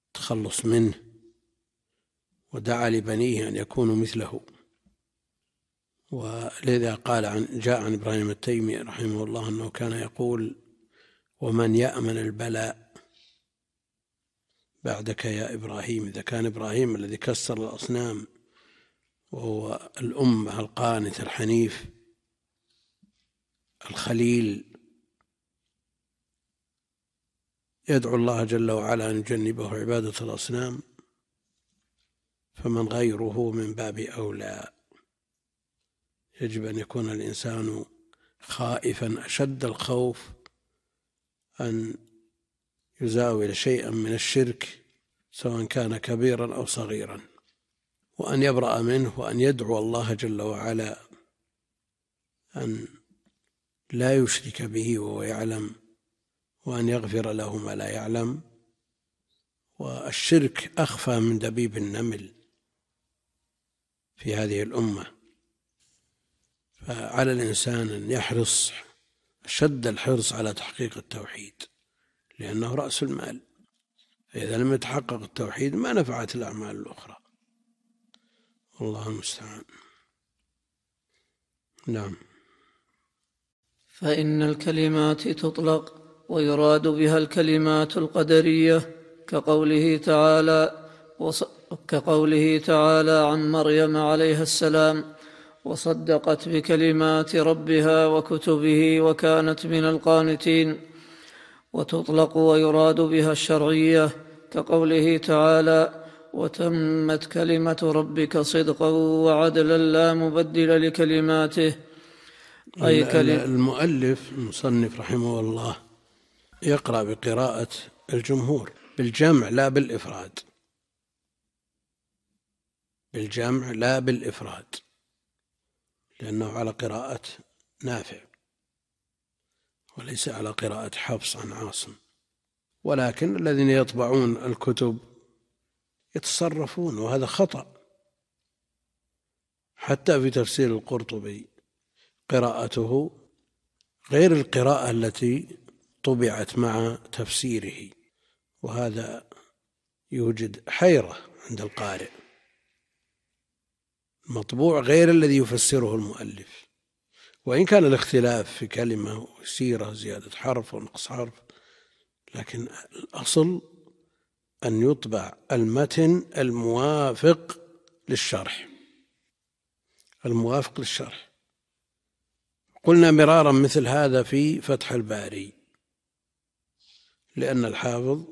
Speaker 1: التخلص منه ودعا لبنيه أن يكونوا مثله ولذا قال عن جاء عن إبراهيم التيمي رحمه الله أنه كان يقول ومن يأمن البلاء بعدك يا إبراهيم إذا كان إبراهيم الذي كسر الأصنام وهو الأمة القانت الحنيف الخليل يدعو الله جل وعلا أن يجنبه عبادة الأصنام فمن غيره من باب أولى يجب أن يكون الإنسان خائفا أشد الخوف أن يزاول شيئا من الشرك سواء كان كبيرا أو صغيرا وأن يبرأ منه وأن يدعو الله جل وعلا أن لا يشرك به وهو يعلم وأن يغفر له ما لا يعلم والشرك أخفى من دبيب النمل في هذه الأمة فعلى الإنسان أن يحرص أشد الحرص على تحقيق التوحيد لأنه رأس المال فإذا لم يتحقق التوحيد ما نفعت الأعمال الأخرى الله المستعان نعم
Speaker 2: فإن الكلمات تطلق ويراد بها الكلمات القدرية كقوله تعالى وص... كقوله تعالى عن مريم عليها السلام وصدقت بكلمات ربها وكتبه وكانت من القانتين وتطلق ويراد بها الشرعيه كقوله تعالى وتمت كلمه ربك صدقا وعدلا لا مبدل لكلماته اي كلمة
Speaker 1: المؤلف المصنف رحمه الله يقرا بقراءه الجمهور بالجمع لا بالافراد بالجمع لا بالافراد لانه على قراءه نافع وليس على قراءة حفص عن عاصم ولكن الذين يطبعون الكتب يتصرفون وهذا خطأ حتى في تفسير القرطبي قراءته غير القراءة التي طبعت مع تفسيره وهذا يوجد حيرة عند القارئ مطبوع غير الذي يفسره المؤلف وإن كان الاختلاف في كلمة سيرة زيادة حرف ونقص حرف لكن الأصل أن يطبع المتن الموافق للشرح الموافق للشرح قلنا مرارا مثل هذا في فتح الباري لأن الحافظ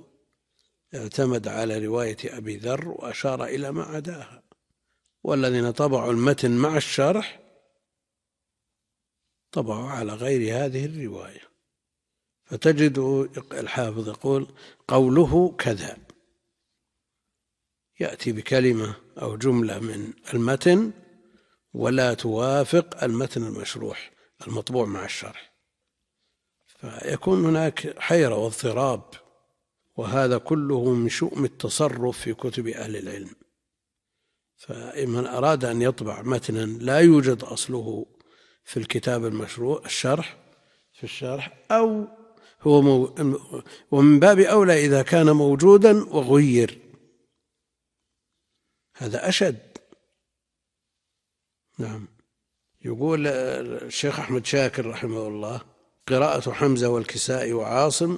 Speaker 1: اعتمد على رواية أبي ذر وأشار إلى ما عداها والذين طبعوا المتن مع الشرح طبعه على غير هذه الرواية فتجد الحافظ يقول قوله كذا يأتي بكلمة أو جملة من المتن ولا توافق المتن المشروح المطبوع مع الشرح فيكون هناك حيرة واضطراب وهذا كله من شؤم التصرف في كتب أهل العلم فمن أراد أن يطبع متنا لا يوجد أصله في الكتاب المشروع الشرح في الشرح أو هو ومن باب أولى إذا كان موجودا وغير هذا أشد نعم يقول الشيخ أحمد شاكر رحمه الله قراءة حمزة والكسائي وعاصم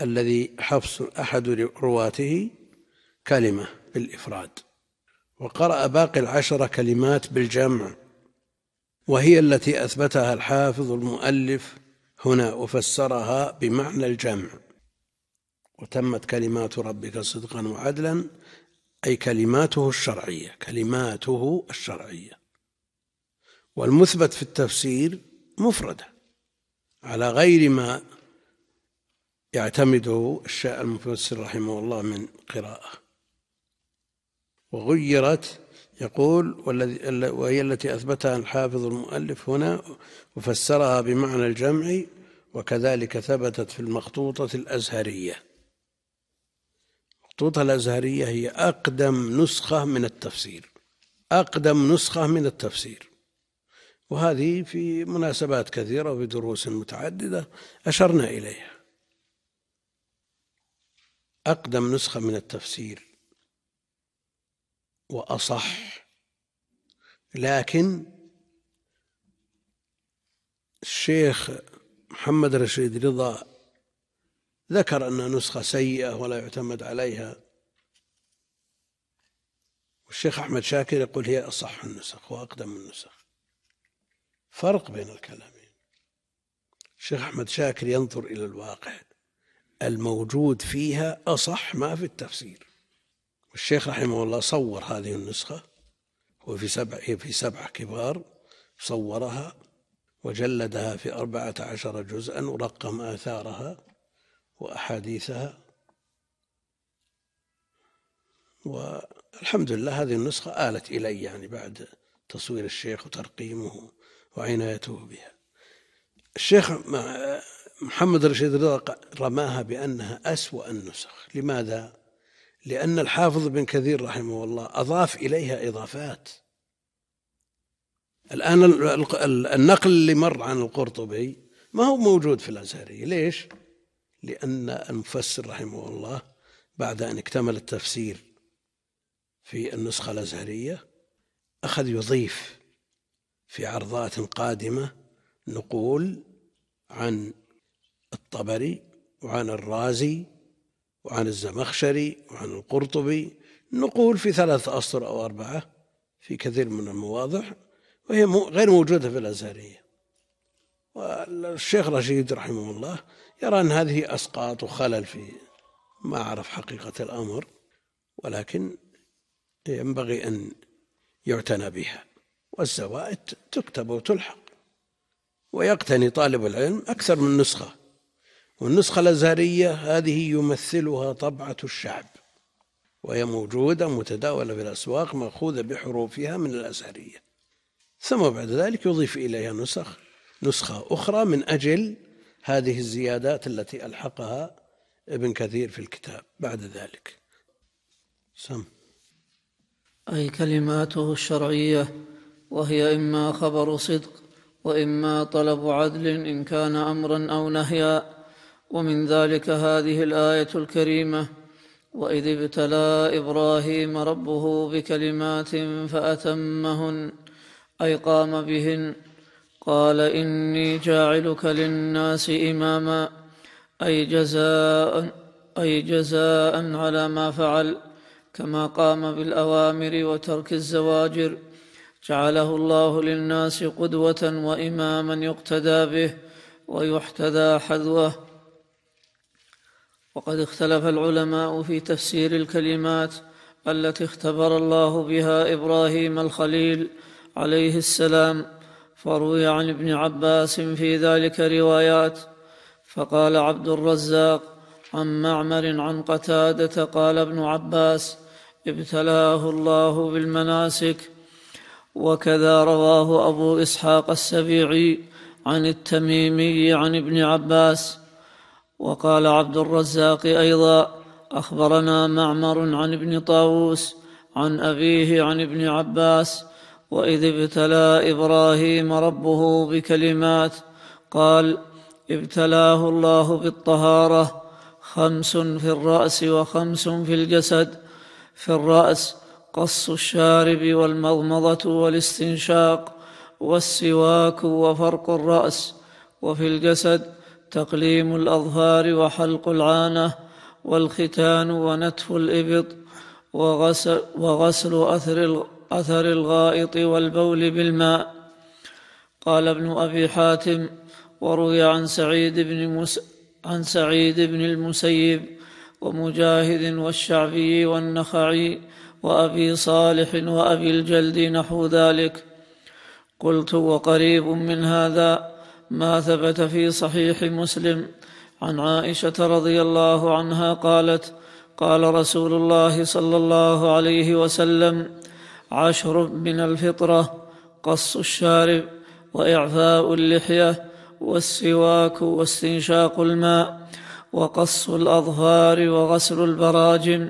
Speaker 1: الذي حفص أحد رواته كلمة بالإفراد وقرأ باقي العشرة كلمات بالجمع وهي التي أثبتها الحافظ المؤلف هنا وفسرها بمعنى الجمع وتمت كلمات ربك صدقا وعدلا أي كلماته الشرعية كلماته الشرعية والمثبت في التفسير مفردة على غير ما يعتمده الشاء المفسر رحمه الله من قراءة وغيرت يقول والذي وهي التي أثبتها الحافظ المؤلف هنا وفسرها بمعنى الجمع وكذلك ثبتت في المخطوطة الأزهرية المخطوطة الأزهرية هي أقدم نسخة من التفسير أقدم نسخة من التفسير وهذه في مناسبات كثيرة وفي دروس متعددة أشرنا إليها أقدم نسخة من التفسير وأصح لكن الشيخ محمد رشيد رضا ذكر أنها نسخة سيئة ولا يعتمد عليها والشيخ أحمد شاكر يقول هي أصح النسخ وأقدم النسخ فرق بين الكلامين الشيخ أحمد شاكر ينظر إلى الواقع الموجود فيها أصح ما في التفسير والشيخ رحمه الله صور هذه النسخة هو في سبع في سبعة كبار صورها وجلدها في أربعة عشر جزءا ورقم آثارها وأحاديثها والحمد لله هذه النسخة آلت إلي يعني بعد تصوير الشيخ وترقيمه وعنايته بها الشيخ محمد رشيد رضا رماها بأنها أسوأ النسخ لماذا؟ لأن الحافظ بن كثير رحمه الله أضاف إليها إضافات الآن النقل اللي مر عن القرطبي ما هو موجود في الأزهري ليش؟ لأن المفسر رحمه الله بعد أن اكتمل التفسير في النسخة الأزهرية أخذ يضيف في عرضات قادمة نقول عن الطبري وعن الرازي وعن الزمخشري وعن القرطبي نقول في ثلاثة أسطر أو أربعة في كثير من المواضع وهي غير موجودة في الأزهرية والشيخ رشيد رحمه الله يرى أن هذه أسقاط وخلل في ما عرف حقيقة الأمر ولكن ينبغي أن يعتنى بها والزوائد تكتب وتلحق ويقتني طالب العلم أكثر من نسخة والنسخة الأزهرية هذه يمثلها طبعة الشعب وهي موجودة متداولة في الأسواق مأخوذة بحروفها من الأزهرية ثم بعد ذلك يضيف إليها نسخ نسخة أخرى من أجل هذه الزيادات التي ألحقها ابن كثير في الكتاب بعد ذلك سم
Speaker 2: أي كلماته الشرعية وهي إما خبر صدق وإما طلب عدل إن كان أمرا أو نهيا ومن ذلك هذه الايه الكريمه واذ ابتلى ابراهيم ربه بكلمات فاتمهن اي قام بهن قال اني جاعلك للناس اماما اي جزاء اي جزاء على ما فعل كما قام بالاوامر وترك الزواجر جعله الله للناس قدوه واماما يقتدى به ويحتذى حذوه وقد اختلف العلماء في تفسير الكلمات التي اختبر الله بها ابراهيم الخليل عليه السلام فروي عن ابن عباس في ذلك روايات فقال عبد الرزاق عن معمر عن قتاده قال ابن عباس ابتلاه الله بالمناسك وكذا رواه ابو اسحاق السبيعي عن التميمي عن ابن عباس وقال عبد الرزاق ايضا اخبرنا معمر عن ابن طاووس عن ابيه عن ابن عباس واذ ابتلى ابراهيم ربه بكلمات قال ابتلاه الله بالطهاره خمس في الراس وخمس في الجسد في الراس قص الشارب والمضمضه والاستنشاق والسواك وفرق الراس وفي الجسد تقليم الأظهار وحلق العانة والختان ونتف الإبط وغسل, وغسل أثر, أثر الغائط والبول بالماء قال ابن أبي حاتم وروي عن سعيد بن مس عن سعيد بن المسيب ومجاهد والشعبي والنخعي وأبي صالح وأبي الجلد نحو ذلك قلت وقريب من هذا ما ثبت في صحيح مسلم عن عائشه رضي الله عنها قالت قال رسول الله صلى الله عليه وسلم عشر من الفطره قص الشارب واعفاء اللحيه والسواك واستنشاق الماء وقص الاظفار وغسل البراجم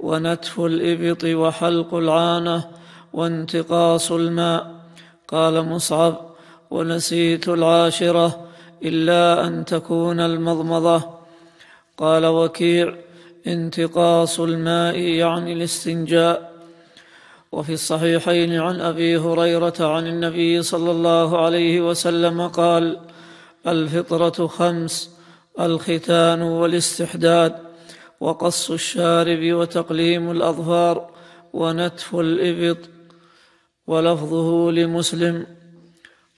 Speaker 2: ونتف الابط وحلق العانه وانتقاص الماء قال مصعب ونسيت العاشره الا ان تكون المضمضه قال وكيع انتقاص الماء يعني الاستنجاء وفي الصحيحين عن ابي هريره عن النبي صلى الله عليه وسلم قال الفطره خمس الختان والاستحداد وقص الشارب وتقليم الاظفار ونتف الابط ولفظه لمسلم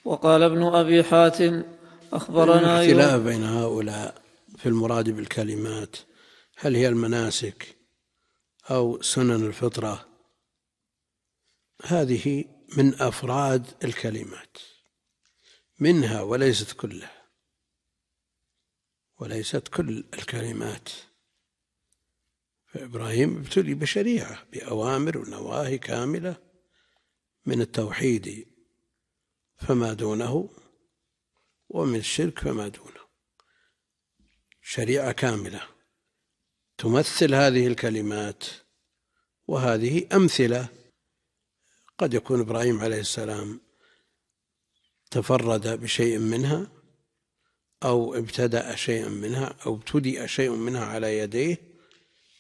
Speaker 2: وقال ابن أبي حاتم أخبرنا اختلاف
Speaker 1: بين هؤلاء في المراد بالكلمات هل هي المناسك أو سنن الفطرة هذه من أفراد الكلمات منها وليست كلها وليست كل الكلمات فإبراهيم ابتلي بشريعة بأوامر ونواهي كاملة من التوحيد فما دونه ومن الشرك فما دونه شريعة كاملة تمثل هذه الكلمات وهذه أمثلة قد يكون إبراهيم عليه السلام تفرد بشيء منها أو ابتدأ شيئا منها أو ابتدا شيء منها على يديه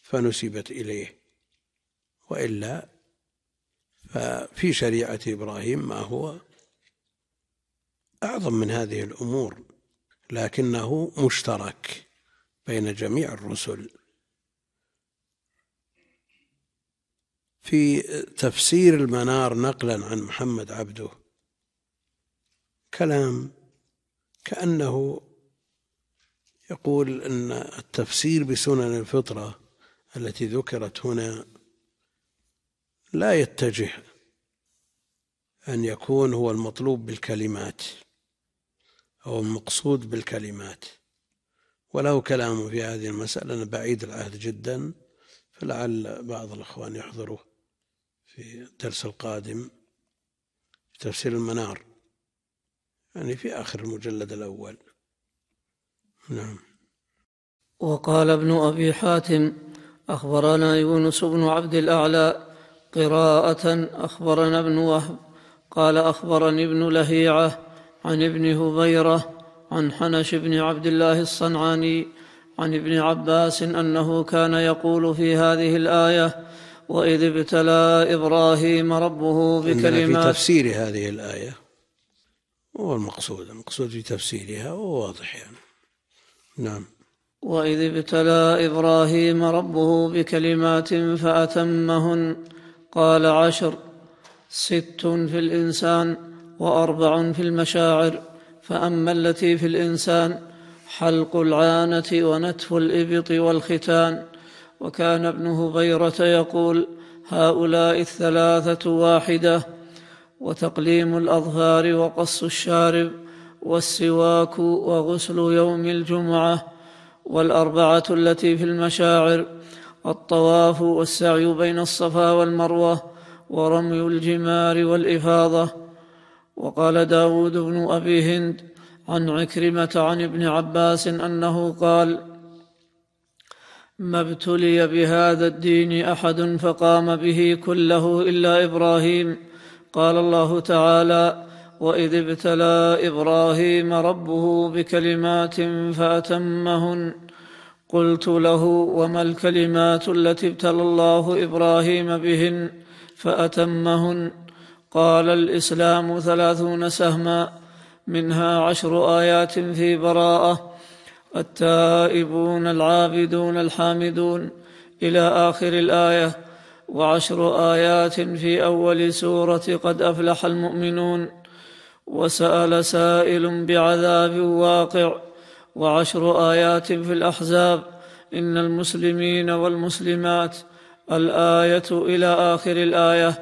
Speaker 1: فنسبت إليه وإلا ففي شريعة إبراهيم ما هو أعظم من هذه الأمور لكنه مشترك بين جميع الرسل في تفسير المنار نقلا عن محمد عبده كلام كأنه يقول أن التفسير بسنن الفطرة التي ذكرت هنا لا يتجه أن يكون هو المطلوب بالكلمات هو المقصود بالكلمات وله كلام في هذه المسألة أنا بعيد العهد جدا فلعل بعض الأخوان يحضروه في الدرس القادم في تفسير المنار يعني في آخر المجلد الأول
Speaker 2: نعم وقال ابن أبي حاتم أخبرنا يونس بن عبد الأعلى قراءة أخبرنا ابن وهب قال أخبرني ابن لهيعة عن ابن هبيره عن حنش بن عبد الله الصنعاني عن ابن عباس انه كان يقول في هذه الايه واذ ابتلى ابراهيم ربه بكلمات في تفسير
Speaker 1: هذه الايه هو المقصود المقصود في تفسيرها
Speaker 2: وواضح
Speaker 1: يعني نعم
Speaker 2: واذ ابتلى ابراهيم ربه بكلمات فاتمهن قال عشر ست في الانسان واربع في المشاعر فاما التي في الانسان حلق العانه ونتف الابط والختان وكان ابن هبيره يقول هؤلاء الثلاثه واحده وتقليم الاظهار وقص الشارب والسواك وغسل يوم الجمعه والاربعه التي في المشاعر الطواف والسعي بين الصفا والمروه ورمي الجمار والافاضه وقال داود بن أبي هند عن عكرمة عن ابن عباس أنه قال ما ابتلي بهذا الدين أحد فقام به كله إلا إبراهيم قال الله تعالى وإذ ابتلى إبراهيم ربه بكلمات فأتمهن قلت له وما الكلمات التي ابتلى الله إبراهيم بهن فأتمهن قال الاسلام ثلاثون سهما منها عشر ايات في براءه التائبون العابدون الحامدون الى اخر الايه وعشر ايات في اول سوره قد افلح المؤمنون وسال سائل بعذاب واقع وعشر ايات في الاحزاب ان المسلمين والمسلمات الايه الى اخر الايه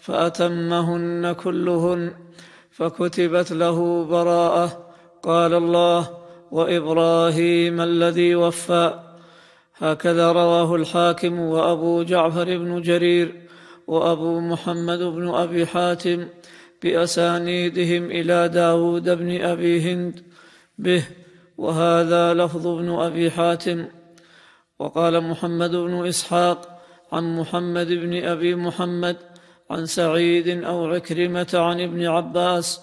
Speaker 2: فاتمهن كلهن فكتبت له براءه قال الله وابراهيم الذي وفى هكذا رواه الحاكم وابو جعفر بن جرير وابو محمد بن ابي حاتم باسانيدهم الى داود بن ابي هند به وهذا لفظ ابن ابي حاتم وقال محمد بن اسحاق عن محمد بن ابي محمد عن سعيد او عكرمه عن ابن عباس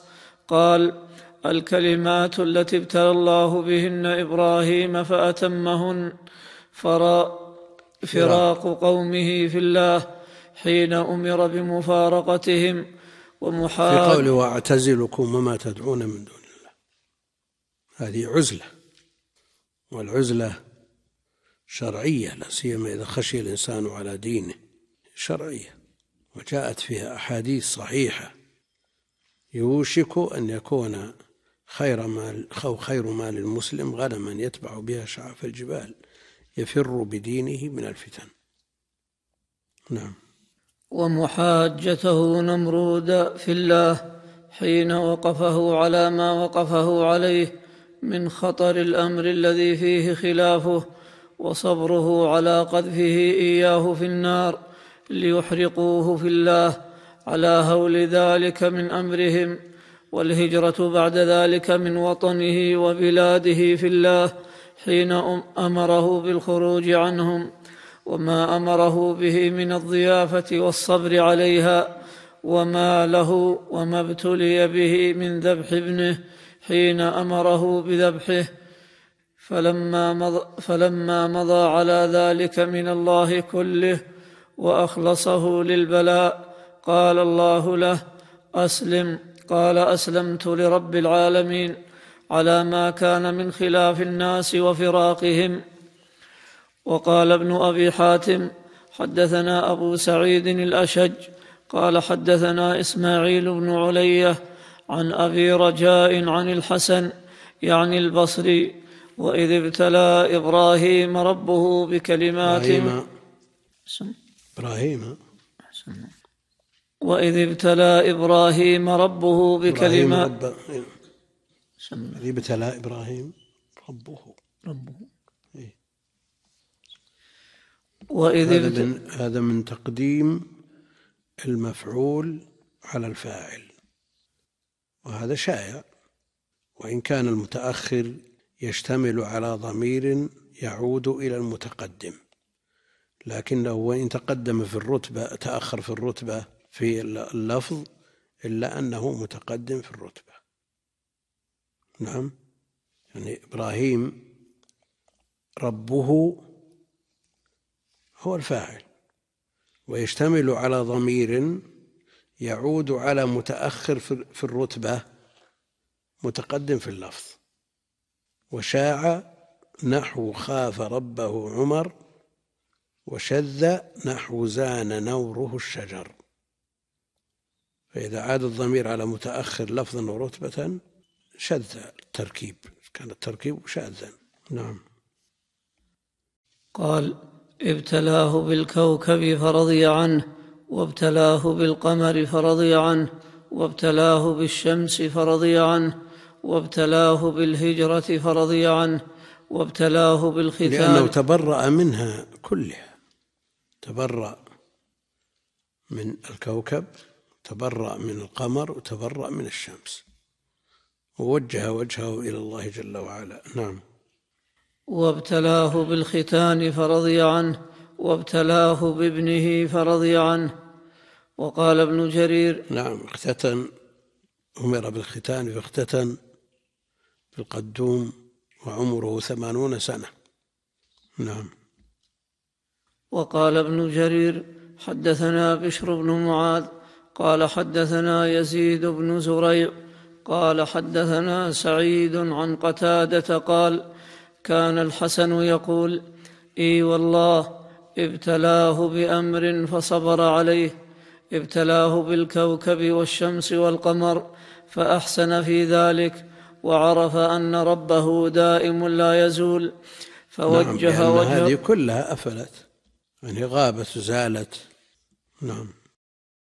Speaker 2: قال الكلمات التي ابتلى الله بهن ابراهيم فاتمهن فراق قومه في الله حين امر بمفارقتهم ومحال في قوله
Speaker 1: واعتزلكم وما تدعون من دون الله هذه عزله والعزله شرعيه لا سيما اذا خشي الانسان على دينه شرعيه وجاءت فيها أحاديث صحيحة يوشك أن يكون خير مال أو خير مال المسلم غنما يتبع بها شعاف الجبال
Speaker 2: يفر بدينه من الفتن نعم ومحاجته نمرود في الله حين وقفه على ما وقفه عليه من خطر الامر الذي فيه خلافه وصبره على قذفه اياه في النار ليحرقوه في الله على هول ذلك من امرهم والهجره بعد ذلك من وطنه وبلاده في الله حين امره بالخروج عنهم وما امره به من الضيافه والصبر عليها وما له وما ابتلي به من ذبح ابنه حين امره بذبحه فلما مضى, فلما مضى على ذلك من الله كله واخلصه للبلاء قال الله له اسلم قال اسلمت لرب العالمين على ما كان من خلاف الناس وفراقهم وقال ابن ابي حاتم حدثنا ابو سعيد الاشج قال حدثنا اسماعيل بن عليه عن ابي رجاء عن الحسن يعني البصري واذ ابتلى ابراهيم ربه بكلمات إبراهيم وإذ ابتلى إبراهيم ربه بكلمة إبراهيم
Speaker 1: رب... إذ ابتلى إبراهيم ربه
Speaker 2: ربه إيه؟
Speaker 1: وإذ هذا ابت... من هذا من تقديم المفعول على الفاعل وهذا شائع وإن كان المتأخر يشتمل على ضمير يعود إلى المتقدم لكنه وإن تقدم في الرتبة تأخر في الرتبة في اللفظ إلا أنه متقدم في الرتبة نعم يعني إبراهيم ربه هو الفاعل ويشتمل على ضمير يعود على متأخر في الرتبة متقدم في اللفظ وشاع نحو خاف ربه عمر وشذ نحو زان نوره الشجر فإذا عاد الضمير على متأخر لفظا ورتبة
Speaker 2: شذ التركيب كان التركيب شاذا نعم قال ابتلاه بالكوكب فرضي عنه وابتلاه بالقمر فرضي عنه وابتلاه بالشمس فرضي عنه وابتلاه بالهجرة فرضي عنه وابتلاه بالختان لأنه
Speaker 1: تبرأ منها كلها تبرأ من الكوكب تبرأ من القمر وتبرأ من الشمس ووجه وجهه إلى الله جل وعلا نعم
Speaker 2: وابتلاه بالختان فرضي عنه وابتلاه بابنه فرضي عنه وقال ابن جرير نعم اختتن أمر بالختان
Speaker 1: فاختتن بالقدوم وعمره ثمانون سنة نعم
Speaker 2: وقال ابن جرير حدثنا بشر بن معاذ قال حدثنا يزيد بن زريع قال حدثنا سعيد عن قتاده قال كان الحسن يقول اي والله ابتلاه بامر فصبر عليه ابتلاه بالكوكب والشمس والقمر فاحسن في ذلك وعرف ان ربه دائم لا يزول فوجه نعم وجهه هذه
Speaker 1: كلها افلت يعني غابت زالت نعم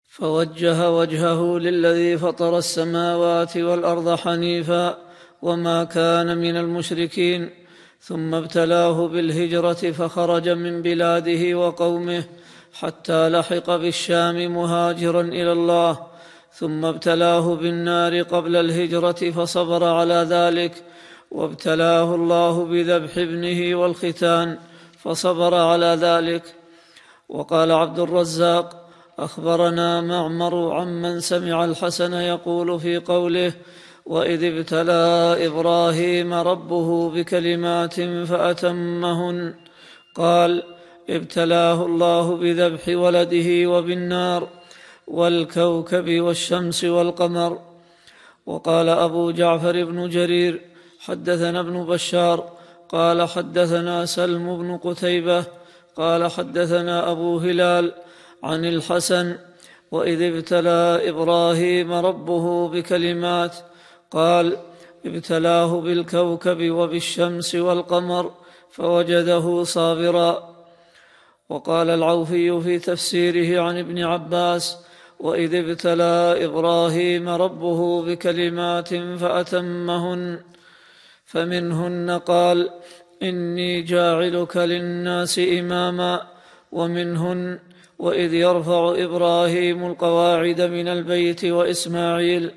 Speaker 2: فوجه وجهه للذي فطر السماوات والارض حنيفا وما كان من المشركين ثم ابتلاه بالهجره فخرج من بلاده وقومه حتى لحق بالشام مهاجرا الى الله ثم ابتلاه بالنار قبل الهجره فصبر على ذلك وابتلاه الله بذبح ابنه والختان فصبر على ذلك وقال عبد الرزاق اخبرنا معمر عمن سمع الحسن يقول في قوله واذ ابتلى ابراهيم ربه بكلمات فاتمهن قال ابتلاه الله بذبح ولده وبالنار والكوكب والشمس والقمر وقال ابو جعفر بن جرير حدثنا ابن بشار قال حدثنا سلم بن قتيبه قال حدثنا ابو هلال عن الحسن واذ ابتلى ابراهيم ربه بكلمات قال ابتلاه بالكوكب وبالشمس والقمر فوجده صابرا وقال العوفي في تفسيره عن ابن عباس واذ ابتلى ابراهيم ربه بكلمات فاتمهن فمنهن قال إني جاعلك للناس إماما ومنهن وإذ يرفع إبراهيم القواعد من البيت وإسماعيل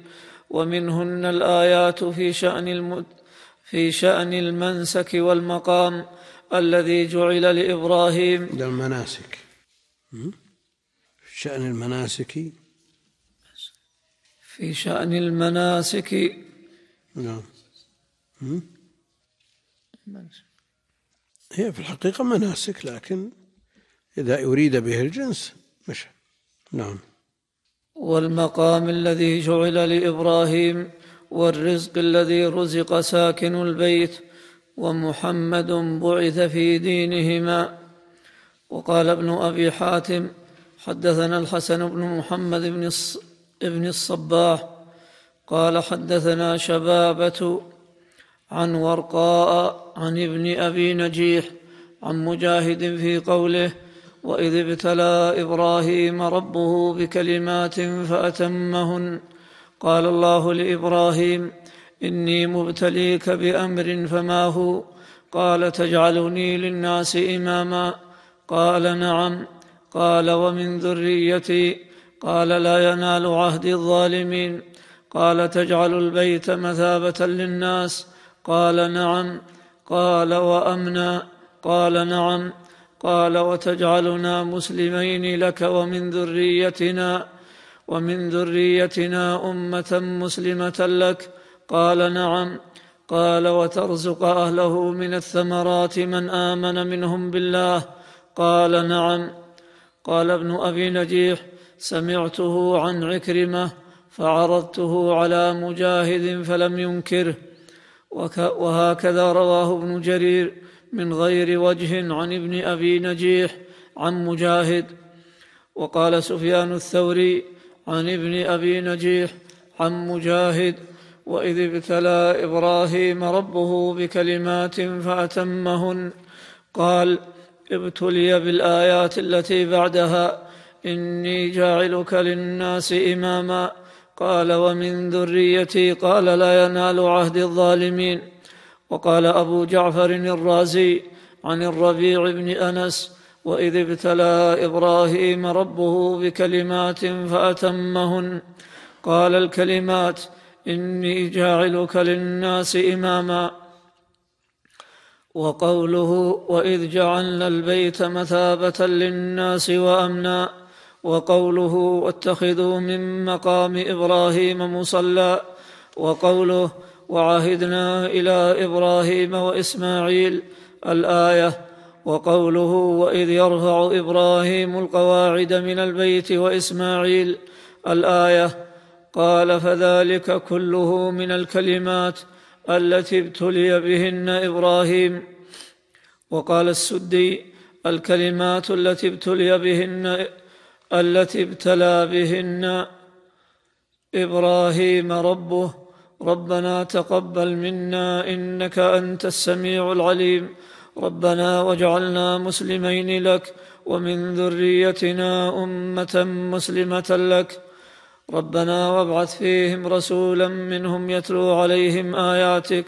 Speaker 2: ومنهن الآيات في شأن المد في شأن المنسك والمقام الذي جعل لإبراهيم
Speaker 1: المناسك في شأن
Speaker 2: المناسك في شأن المناسك نعم هي في الحقيقة مناسك لكن
Speaker 1: إذا أريد به الجنس مشى
Speaker 2: نعم والمقام الذي جعل لإبراهيم والرزق الذي رزق ساكن البيت ومحمد بعث في دينهما وقال ابن أبي حاتم حدثنا الحسن بن محمد بن الصباح قال حدثنا شبابة عن ورقاء عن ابن ابي نجيح عن مجاهد في قوله واذ ابتلى ابراهيم ربه بكلمات فاتمهن قال الله لابراهيم اني مبتليك بامر فما هو قال تجعلني للناس اماما قال نعم قال ومن ذريتي قال لا ينال عهدي الظالمين قال تجعل البيت مثابه للناس قال نعم قال وامنا قال نعم قال وتجعلنا مسلمين لك ومن ذريتنا ومن ذريتنا امه مسلمه لك قال نعم قال وترزق اهله من الثمرات من امن منهم بالله قال نعم قال ابن ابي نجيح سمعته عن عكرمه فعرضته على مجاهد فلم ينكره وهكذا رواه ابن جرير من غير وجه عن ابن ابي نجيح عن مجاهد وقال سفيان الثوري عن ابن ابي نجيح عن مجاهد واذ ابتلى ابراهيم ربه بكلمات فاتمهن قال ابتلي بالايات التي بعدها اني جاعلك للناس اماما قال ومن ذريتي قال لا ينال عهد الظالمين وقال أبو جعفر الرازي عن الربيع بن أنس وإذ ابتلى إبراهيم ربه بكلمات فأتمهن قال الكلمات إني جاعلك للناس إماما وقوله وإذ جعلنا البيت مثابة للناس وأمنا وقوله واتخذوا من مقام ابراهيم مصلى وقوله وعهدنا الى ابراهيم واسماعيل الايه وقوله واذ يرفع ابراهيم القواعد من البيت واسماعيل الايه قال فذلك كله من الكلمات التي ابتلي بهن ابراهيم وقال السدي الكلمات التي ابتلي بهن التي ابتلى بهن ابراهيم ربه ربنا تقبل منا انك انت السميع العليم ربنا واجعلنا مسلمين لك ومن ذريتنا امه مسلمه لك ربنا وابعث فيهم رسولا منهم يتلو عليهم اياتك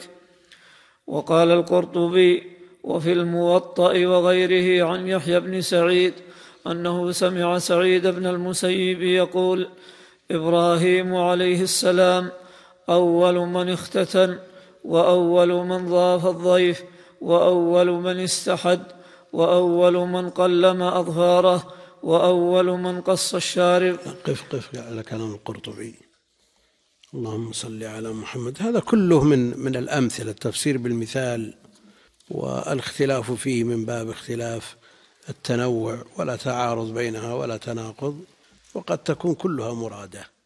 Speaker 2: وقال القرطبي وفي الموطا وغيره عن يحيى بن سعيد أنه سمع سعيد بن المسيب يقول إبراهيم عليه السلام أول من اختتن وأول من ضاف الضيف وأول من استحد وأول من قلم أظفاره وأول من قص الشارب
Speaker 1: قف قف على كلام القرطبي اللهم صل على محمد هذا كله من من الأمثلة التفسير بالمثال والاختلاف فيه من باب اختلاف التنوع ولا تعارض بينها ولا تناقض وقد تكون كلها مراده